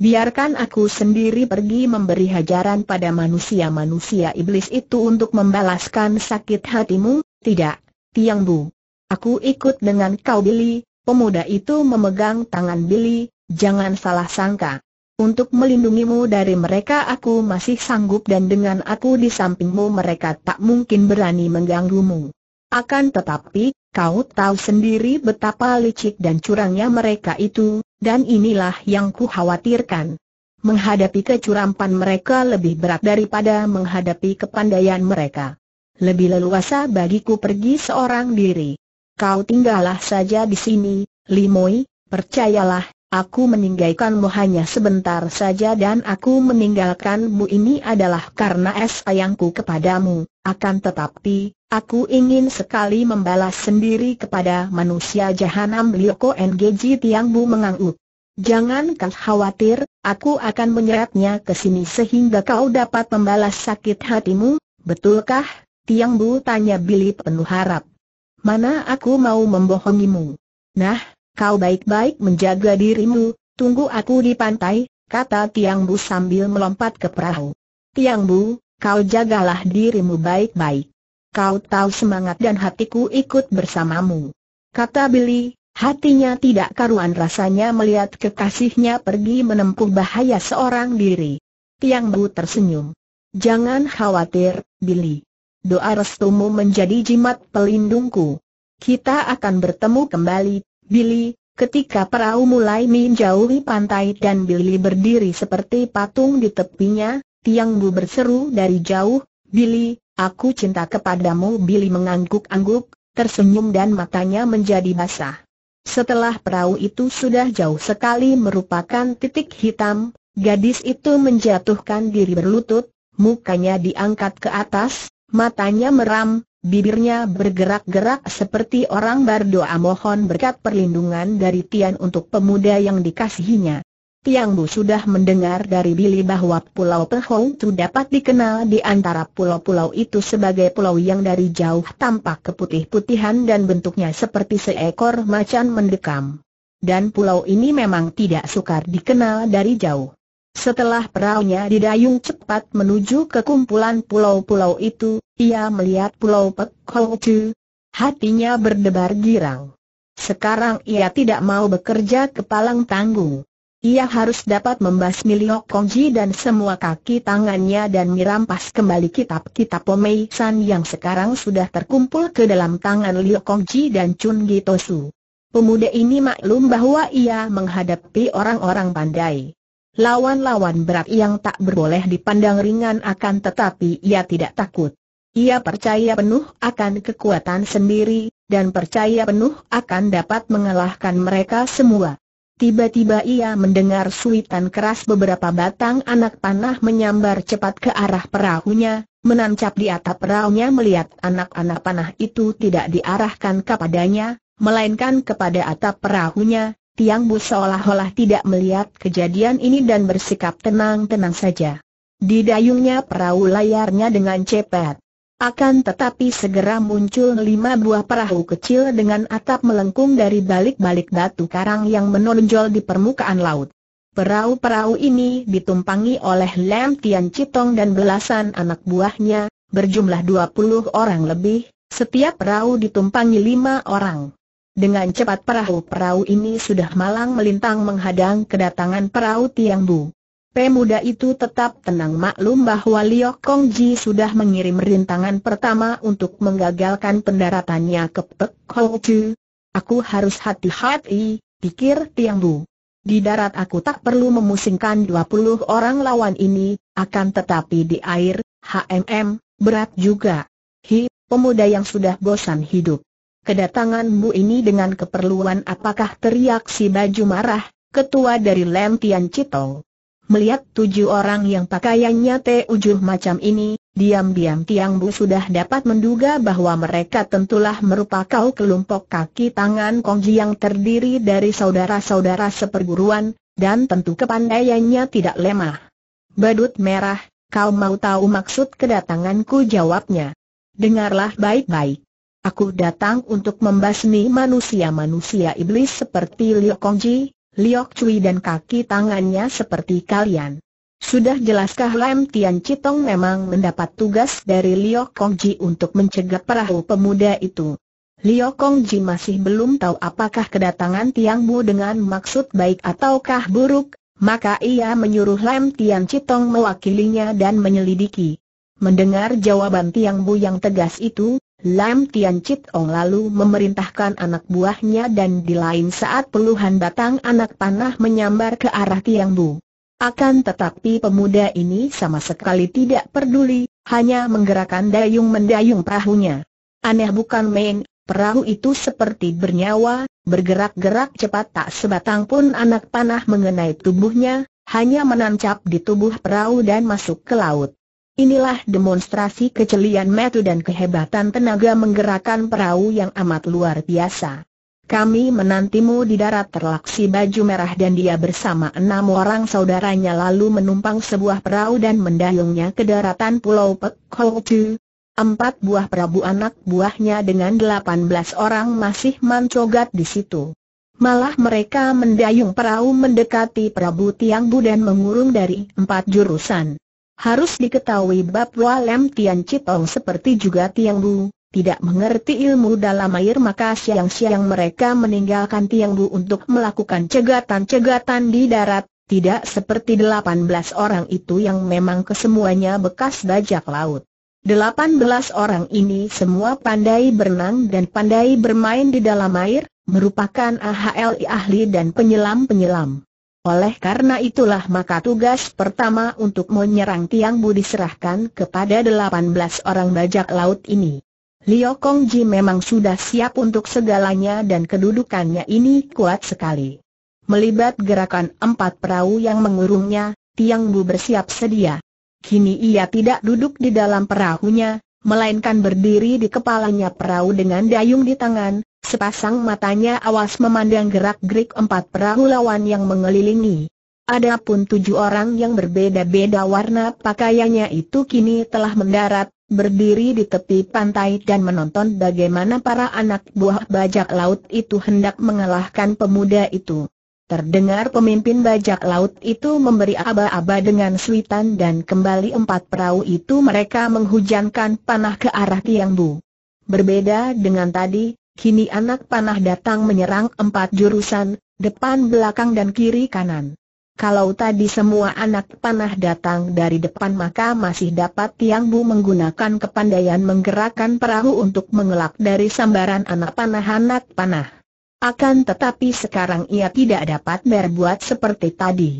Biarkan aku sendiri pergi memberi hajaran pada manusia-manusia iblis itu untuk membalaskan sakit hatimu, tidak, Tiang Bu. Aku ikut dengan kau Billy, pemuda itu memegang tangan Billy, jangan salah sangka. Untuk melindungimu dari mereka aku masih sanggup dan dengan aku di sampingmu mereka tak mungkin berani mengganggumu. Akan tetapi, kau tahu sendiri betapa licik dan curangnya mereka itu, dan inilah yang kukhawatirkan. Menghadapi kecurampan mereka lebih berat daripada menghadapi kepandaian mereka. Lebih leluasa bagiku pergi seorang diri. Kau tinggallah saja di sini, Limoi, percayalah, Aku meninggalkanmu hanya sebentar saja dan aku meninggalkanmu ini adalah karena es sayangku kepadamu, akan tetapi, aku ingin sekali membalas sendiri kepada manusia jahanam Lioko NGG Tiangbu mengangguk. Jangan kau khawatir, aku akan menyeretnya ke sini sehingga kau dapat membalas sakit hatimu, betulkah? Tiangbu tanya Billy penuh harap. Mana aku mau membohongimu? Nah, kau baik-baik menjaga dirimu, tunggu aku di pantai, kata Tiang Bu sambil melompat ke perahu. Tiang Bu, kau jagalah dirimu baik-baik. Kau tahu semangat dan hatiku ikut bersamamu. Kata Billy, hatinya tidak karuan rasanya melihat kekasihnya pergi menempuh bahaya seorang diri. Tiang Bu tersenyum. Jangan khawatir, Billy. Doa restumu menjadi jimat pelindungku. Kita akan bertemu kembali Billy, ketika perahu mulai menjauhi pantai dan Billy berdiri seperti patung di tepinya, Tiang Bu berseru dari jauh, Billy, aku cinta kepadamu Billy mengangguk-angguk, tersenyum dan matanya menjadi basah. Setelah perahu itu sudah jauh sekali merupakan titik hitam, gadis itu menjatuhkan diri berlutut, mukanya diangkat ke atas, matanya meram, Bibirnya bergerak-gerak seperti orang berdoa mohon berkat perlindungan dari Tian untuk pemuda yang dikasihinya. Tiang Bu sudah mendengar dari Billy bahwa Pulau Pehong itu dapat dikenal di antara pulau-pulau itu sebagai pulau yang dari jauh tampak keputih-putihan dan bentuknya seperti seekor macan mendekam. Dan pulau ini memang tidak sukar dikenal dari jauh. Setelah perahunya didayung cepat menuju ke kumpulan pulau-pulau itu, ia melihat pulau Pek Chu. Hatinya berdebar girang. Sekarang ia tidak mau bekerja kepalang tanggung. Ia harus dapat membasmi Liok Kongji dan semua kaki tangannya dan merampas kembali kitab-kitab Pomei San yang sekarang sudah terkumpul ke dalam tangan Liok Kongji dan Chun Gitosu. Pemuda ini maklum bahwa ia menghadapi orang-orang pandai. Lawan-lawan berat yang tak berboleh dipandang ringan akan tetapi ia tidak takut. Ia percaya penuh akan kekuatan sendiri, dan percaya penuh akan dapat mengalahkan mereka semua. Tiba-tiba ia mendengar suitan keras beberapa batang anak panah menyambar cepat ke arah perahunya, menancap di atap perahunya melihat anak-anak panah itu tidak diarahkan kepadanya, melainkan kepada atap perahunya, Tiang Bu seolah-olah tidak melihat kejadian ini dan bersikap tenang-tenang saja. Didayungnya perahu layarnya dengan cepat. Akan tetapi segera muncul lima buah perahu kecil dengan atap melengkung dari balik-balik batu karang yang menonjol di permukaan laut. Perahu-perahu ini ditumpangi oleh Lam Tian Citong dan belasan anak buahnya, berjumlah 20 orang lebih, setiap perahu ditumpangi lima orang. Dengan cepat perahu-perahu ini sudah malang melintang menghadang kedatangan perahu Tiang Bu. Pemuda itu tetap tenang maklum bahwa Liok Kong Ji sudah mengirim rintangan pertama untuk menggagalkan pendaratannya ke Pek Kong Chu. Aku harus hati-hati, pikir Tiang Bu. Di darat aku tak perlu memusingkan 20 orang lawan ini, akan tetapi di air, HMM, berat juga. Hi, pemuda yang sudah bosan hidup kedatanganmu ini dengan keperluan apakah teriak si baju marah, ketua dari Lem Tian Melihat tujuh orang yang pakaiannya teujuh macam ini, diam-diam Tiang Bu sudah dapat menduga bahwa mereka tentulah merupakan kelompok kaki tangan Kongji yang terdiri dari saudara-saudara seperguruan, dan tentu kepandaiannya tidak lemah. Badut merah, kau mau tahu maksud kedatanganku jawabnya. Dengarlah baik-baik. Aku datang untuk membasmi manusia-manusia iblis seperti Liu Kongji, Liu Cui dan kaki tangannya seperti kalian. Sudah jelaskah Lam Tian Chitong memang mendapat tugas dari Liu Kongji untuk mencegah perahu pemuda itu? Liu Kongji masih belum tahu apakah kedatangan Tiang Bu dengan maksud baik ataukah buruk, maka ia menyuruh Lam Tian Chitong mewakilinya dan menyelidiki. Mendengar jawaban Tiang Bu yang tegas itu, Lam Tian Chit Ong lalu memerintahkan anak buahnya dan di lain saat puluhan batang anak panah menyambar ke arah Tiang Bu. Akan tetapi pemuda ini sama sekali tidak peduli, hanya menggerakkan dayung-mendayung perahunya. Aneh bukan main, perahu itu seperti bernyawa, bergerak-gerak cepat tak sebatang pun anak panah mengenai tubuhnya, hanya menancap di tubuh perahu dan masuk ke laut. Inilah demonstrasi kecelian metu dan kehebatan tenaga menggerakkan perahu yang amat luar biasa. Kami menantimu di darat terlaksi baju merah dan dia bersama enam orang saudaranya lalu menumpang sebuah perahu dan mendayungnya ke daratan Pulau Pek Empat buah perahu anak buahnya dengan delapan belas orang masih mancogat di situ. Malah mereka mendayung perahu mendekati Prabu Tiang Bu dan mengurung dari empat jurusan. Harus diketahui bahwa Lem Tian Chitong seperti juga Tiang Bu, tidak mengerti ilmu dalam air maka siang-siang mereka meninggalkan Tiang Bu untuk melakukan cegatan-cegatan di darat, tidak seperti delapan belas orang itu yang memang kesemuanya bekas bajak laut. Delapan belas orang ini semua pandai berenang dan pandai bermain di dalam air, merupakan AHLI ahli dan penyelam-penyelam. Oleh karena itulah maka tugas pertama untuk menyerang Tiang Bu diserahkan kepada 18 orang bajak laut ini. Liu Ji memang sudah siap untuk segalanya dan kedudukannya ini kuat sekali. Melibat gerakan empat perahu yang mengurungnya, Tiang Bu bersiap sedia. Kini ia tidak duduk di dalam perahunya, melainkan berdiri di kepalanya perahu dengan dayung di tangan, Sepasang matanya awas memandang gerak-gerik empat perahu lawan yang mengelilingi. Adapun tujuh orang yang berbeda-beda warna pakaiannya itu kini telah mendarat, berdiri di tepi pantai dan menonton bagaimana para anak buah bajak laut itu hendak mengalahkan pemuda itu. Terdengar pemimpin bajak laut itu memberi aba-aba dengan suitan dan kembali empat perahu itu mereka menghujankan panah ke arah Tiang Bu. Berbeda dengan tadi, Kini anak panah datang menyerang empat jurusan, depan belakang dan kiri kanan. Kalau tadi semua anak panah datang dari depan maka masih dapat Tiang Bu menggunakan kepandaian menggerakkan perahu untuk mengelak dari sambaran anak panah-anak panah. Akan tetapi sekarang ia tidak dapat berbuat seperti tadi.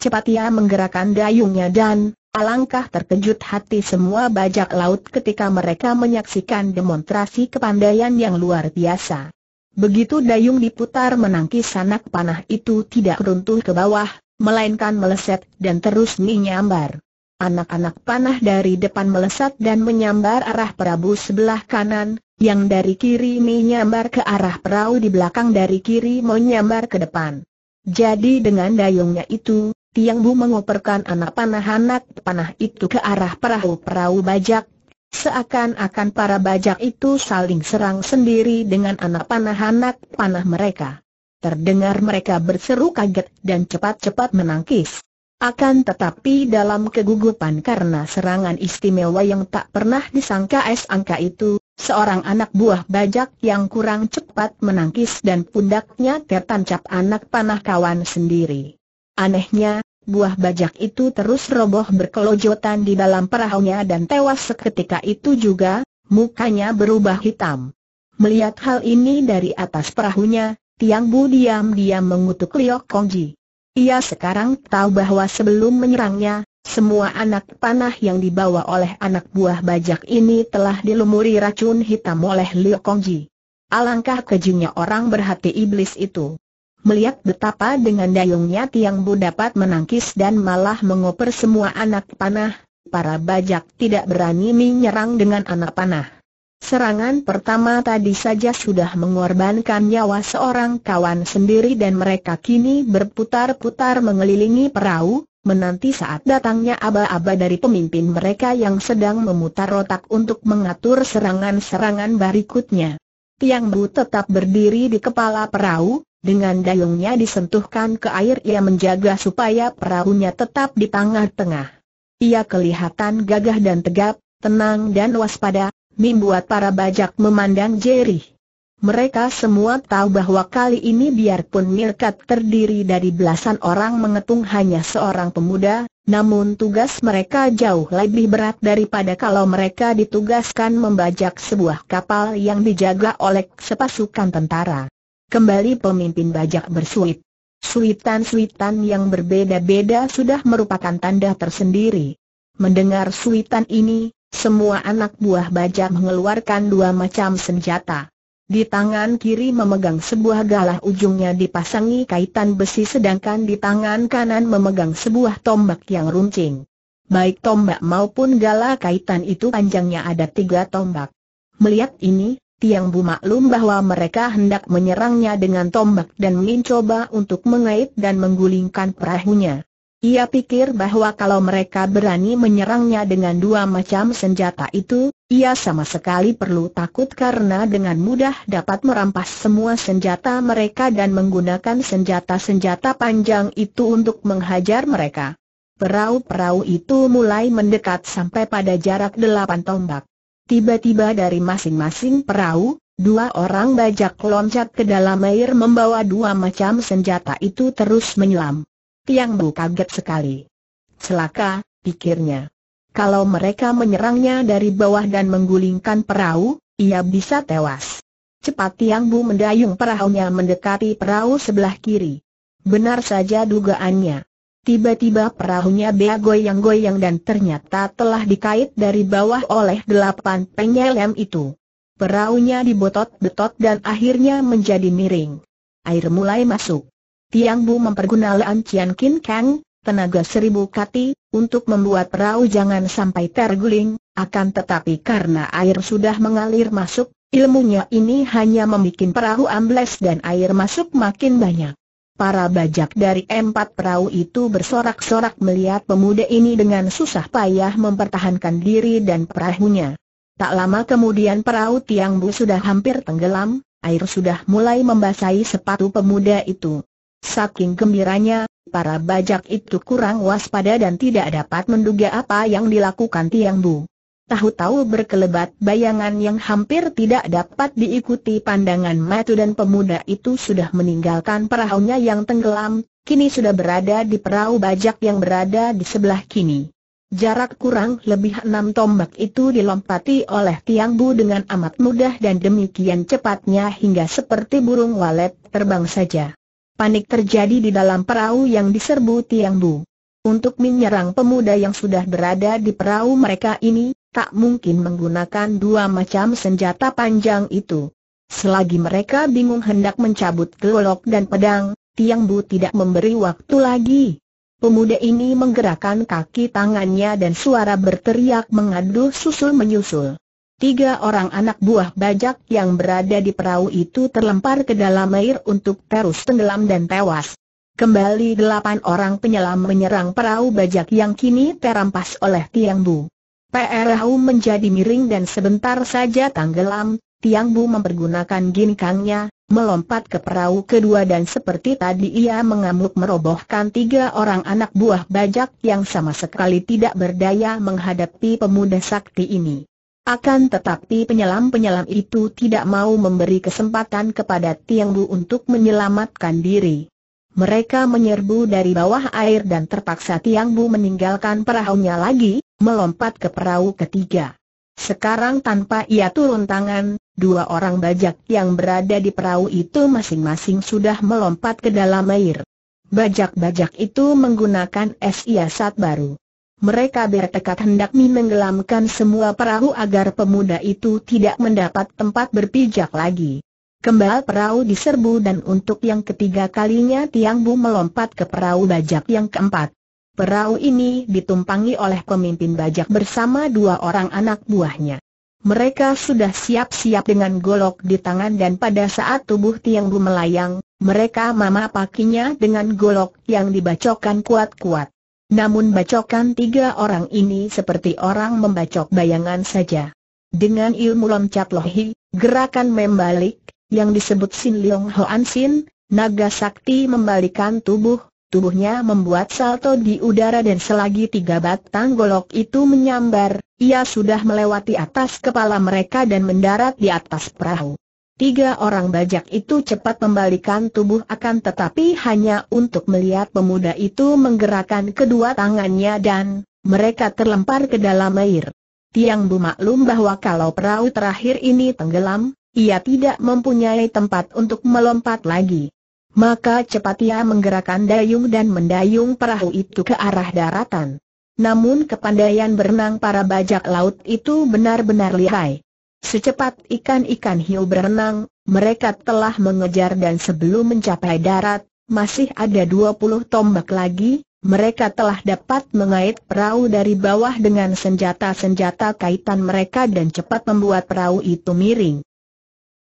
Cepat ia menggerakkan dayungnya dan, Alangkah terkejut hati semua bajak laut ketika mereka menyaksikan demonstrasi kepandaian yang luar biasa. Begitu dayung diputar menangkis anak panah itu tidak runtuh ke bawah, melainkan meleset dan terus menyambar. Anak-anak panah dari depan melesat dan menyambar arah perahu sebelah kanan, yang dari kiri menyambar ke arah perahu di belakang dari kiri menyambar ke depan. Jadi dengan dayungnya itu, Tiang Bu mengoperkan anak panah-anak panah itu ke arah perahu-perahu bajak. Seakan-akan para bajak itu saling serang sendiri dengan anak panah-anak panah mereka. Terdengar mereka berseru kaget dan cepat-cepat menangkis. Akan tetapi dalam kegugupan karena serangan istimewa yang tak pernah disangka es angka itu, seorang anak buah bajak yang kurang cepat menangkis dan pundaknya tertancap anak panah kawan sendiri. Anehnya, buah bajak itu terus roboh berkelojotan di dalam perahunya dan tewas seketika itu juga, mukanya berubah hitam. Melihat hal ini dari atas perahunya, Tiang Bu diam-diam mengutuk Liok Kongji. Ia sekarang tahu bahwa sebelum menyerangnya, semua anak panah yang dibawa oleh anak buah bajak ini telah dilumuri racun hitam oleh Liu Kongji. Alangkah kejinya orang berhati iblis itu melihat betapa dengan dayungnya Tiang Bu dapat menangkis dan malah mengoper semua anak panah, para bajak tidak berani menyerang dengan anak panah. Serangan pertama tadi saja sudah mengorbankan nyawa seorang kawan sendiri dan mereka kini berputar-putar mengelilingi perahu, menanti saat datangnya aba-aba dari pemimpin mereka yang sedang memutar otak untuk mengatur serangan-serangan berikutnya. Tiang Bu tetap berdiri di kepala perahu, dengan dayungnya disentuhkan ke air ia menjaga supaya perahunya tetap di tengah-tengah. Ia kelihatan gagah dan tegap, tenang dan waspada, membuat para bajak memandang Jerry. Mereka semua tahu bahwa kali ini biarpun Mirkat terdiri dari belasan orang mengetung hanya seorang pemuda, namun tugas mereka jauh lebih berat daripada kalau mereka ditugaskan membajak sebuah kapal yang dijaga oleh sepasukan tentara. Kembali pemimpin bajak bersuit. Suitan-suitan yang berbeda-beda sudah merupakan tanda tersendiri. Mendengar suitan ini, semua anak buah bajak mengeluarkan dua macam senjata. Di tangan kiri memegang sebuah galah ujungnya dipasangi kaitan besi sedangkan di tangan kanan memegang sebuah tombak yang runcing. Baik tombak maupun galah kaitan itu panjangnya ada tiga tombak. Melihat ini, Tiang Bu maklum bahwa mereka hendak menyerangnya dengan tombak dan mencoba untuk mengait dan menggulingkan perahunya. Ia pikir bahwa kalau mereka berani menyerangnya dengan dua macam senjata itu, ia sama sekali perlu takut karena dengan mudah dapat merampas semua senjata mereka dan menggunakan senjata-senjata panjang itu untuk menghajar mereka. Perahu-perahu itu mulai mendekat sampai pada jarak delapan tombak. Tiba-tiba dari masing-masing perahu, dua orang bajak loncat ke dalam air membawa dua macam senjata itu terus menyelam. Tiang Bu kaget sekali. Celaka, pikirnya. Kalau mereka menyerangnya dari bawah dan menggulingkan perahu, ia bisa tewas. Cepat Tiang Bu mendayung perahunya mendekati perahu sebelah kiri. Benar saja dugaannya. Tiba-tiba perahunya goyang-goyang dan ternyata telah dikait dari bawah oleh delapan penyelam itu. Perahunya dibotot-betot dan akhirnya menjadi miring. Air mulai masuk. Tiang Bu mempergunakan Cian Kin Kang, tenaga seribu kati, untuk membuat perahu jangan sampai terguling, akan tetapi karena air sudah mengalir masuk, ilmunya ini hanya membuat perahu ambles dan air masuk makin banyak. Para bajak dari empat perahu itu bersorak-sorak melihat pemuda ini dengan susah payah mempertahankan diri dan perahunya. Tak lama kemudian perahu Tiang Bu sudah hampir tenggelam, air sudah mulai membasahi sepatu pemuda itu. Saking gembiranya, para bajak itu kurang waspada dan tidak dapat menduga apa yang dilakukan Tiang Bu tahu-tahu berkelebat bayangan yang hampir tidak dapat diikuti pandangan matu dan pemuda itu sudah meninggalkan perahunya yang tenggelam, kini sudah berada di perahu bajak yang berada di sebelah kini. Jarak kurang lebih enam tombak itu dilompati oleh Tiang Bu dengan amat mudah dan demikian cepatnya hingga seperti burung walet terbang saja. Panik terjadi di dalam perahu yang diserbu Tiang Bu untuk menyerang pemuda yang sudah berada di perahu mereka ini, tak mungkin menggunakan dua macam senjata panjang itu. Selagi mereka bingung hendak mencabut golok dan pedang, Tiang Bu tidak memberi waktu lagi. Pemuda ini menggerakkan kaki tangannya dan suara berteriak mengadu susul menyusul. Tiga orang anak buah bajak yang berada di perahu itu terlempar ke dalam air untuk terus tenggelam dan tewas. Kembali delapan orang penyelam menyerang perahu bajak yang kini terampas oleh Tiang Bu. Perahu menjadi miring dan sebentar saja tenggelam, Tiang Bu mempergunakan ginkangnya, melompat ke perahu kedua dan seperti tadi ia mengamuk merobohkan tiga orang anak buah bajak yang sama sekali tidak berdaya menghadapi pemuda sakti ini. Akan tetapi penyelam-penyelam itu tidak mau memberi kesempatan kepada Tiang Bu untuk menyelamatkan diri. Mereka menyerbu dari bawah air dan terpaksa Tiang Bu meninggalkan perahunya lagi, melompat ke perahu ketiga. Sekarang tanpa ia turun tangan, dua orang bajak yang berada di perahu itu masing-masing sudah melompat ke dalam air. Bajak-bajak itu menggunakan es iasat baru. Mereka bertekad hendak menenggelamkan semua perahu agar pemuda itu tidak mendapat tempat berpijak lagi. Kembal perahu diserbu dan untuk yang ketiga kalinya Tiang Bu melompat ke perahu bajak yang keempat. Perahu ini ditumpangi oleh pemimpin bajak bersama dua orang anak buahnya. Mereka sudah siap-siap dengan golok di tangan dan pada saat tubuh Tiang Bu melayang, mereka mama pakinya dengan golok yang dibacokan kuat-kuat. Namun bacokan tiga orang ini seperti orang membacok bayangan saja. Dengan ilmu loncat lohi, gerakan membalik, yang disebut Sin Leong Hoan Sin, naga sakti membalikan tubuh, tubuhnya membuat salto di udara dan selagi tiga batang golok itu menyambar, ia sudah melewati atas kepala mereka dan mendarat di atas perahu. Tiga orang bajak itu cepat membalikan tubuh akan tetapi hanya untuk melihat pemuda itu menggerakkan kedua tangannya dan mereka terlempar ke dalam air. Tiang Bu maklum bahwa kalau perahu terakhir ini tenggelam, ia tidak mempunyai tempat untuk melompat lagi. Maka cepat ia menggerakkan dayung dan mendayung perahu itu ke arah daratan. Namun kepandaian berenang para bajak laut itu benar-benar lihai. Secepat ikan-ikan hiu berenang, mereka telah mengejar dan sebelum mencapai darat, masih ada 20 tombak lagi, mereka telah dapat mengait perahu dari bawah dengan senjata-senjata kaitan mereka dan cepat membuat perahu itu miring.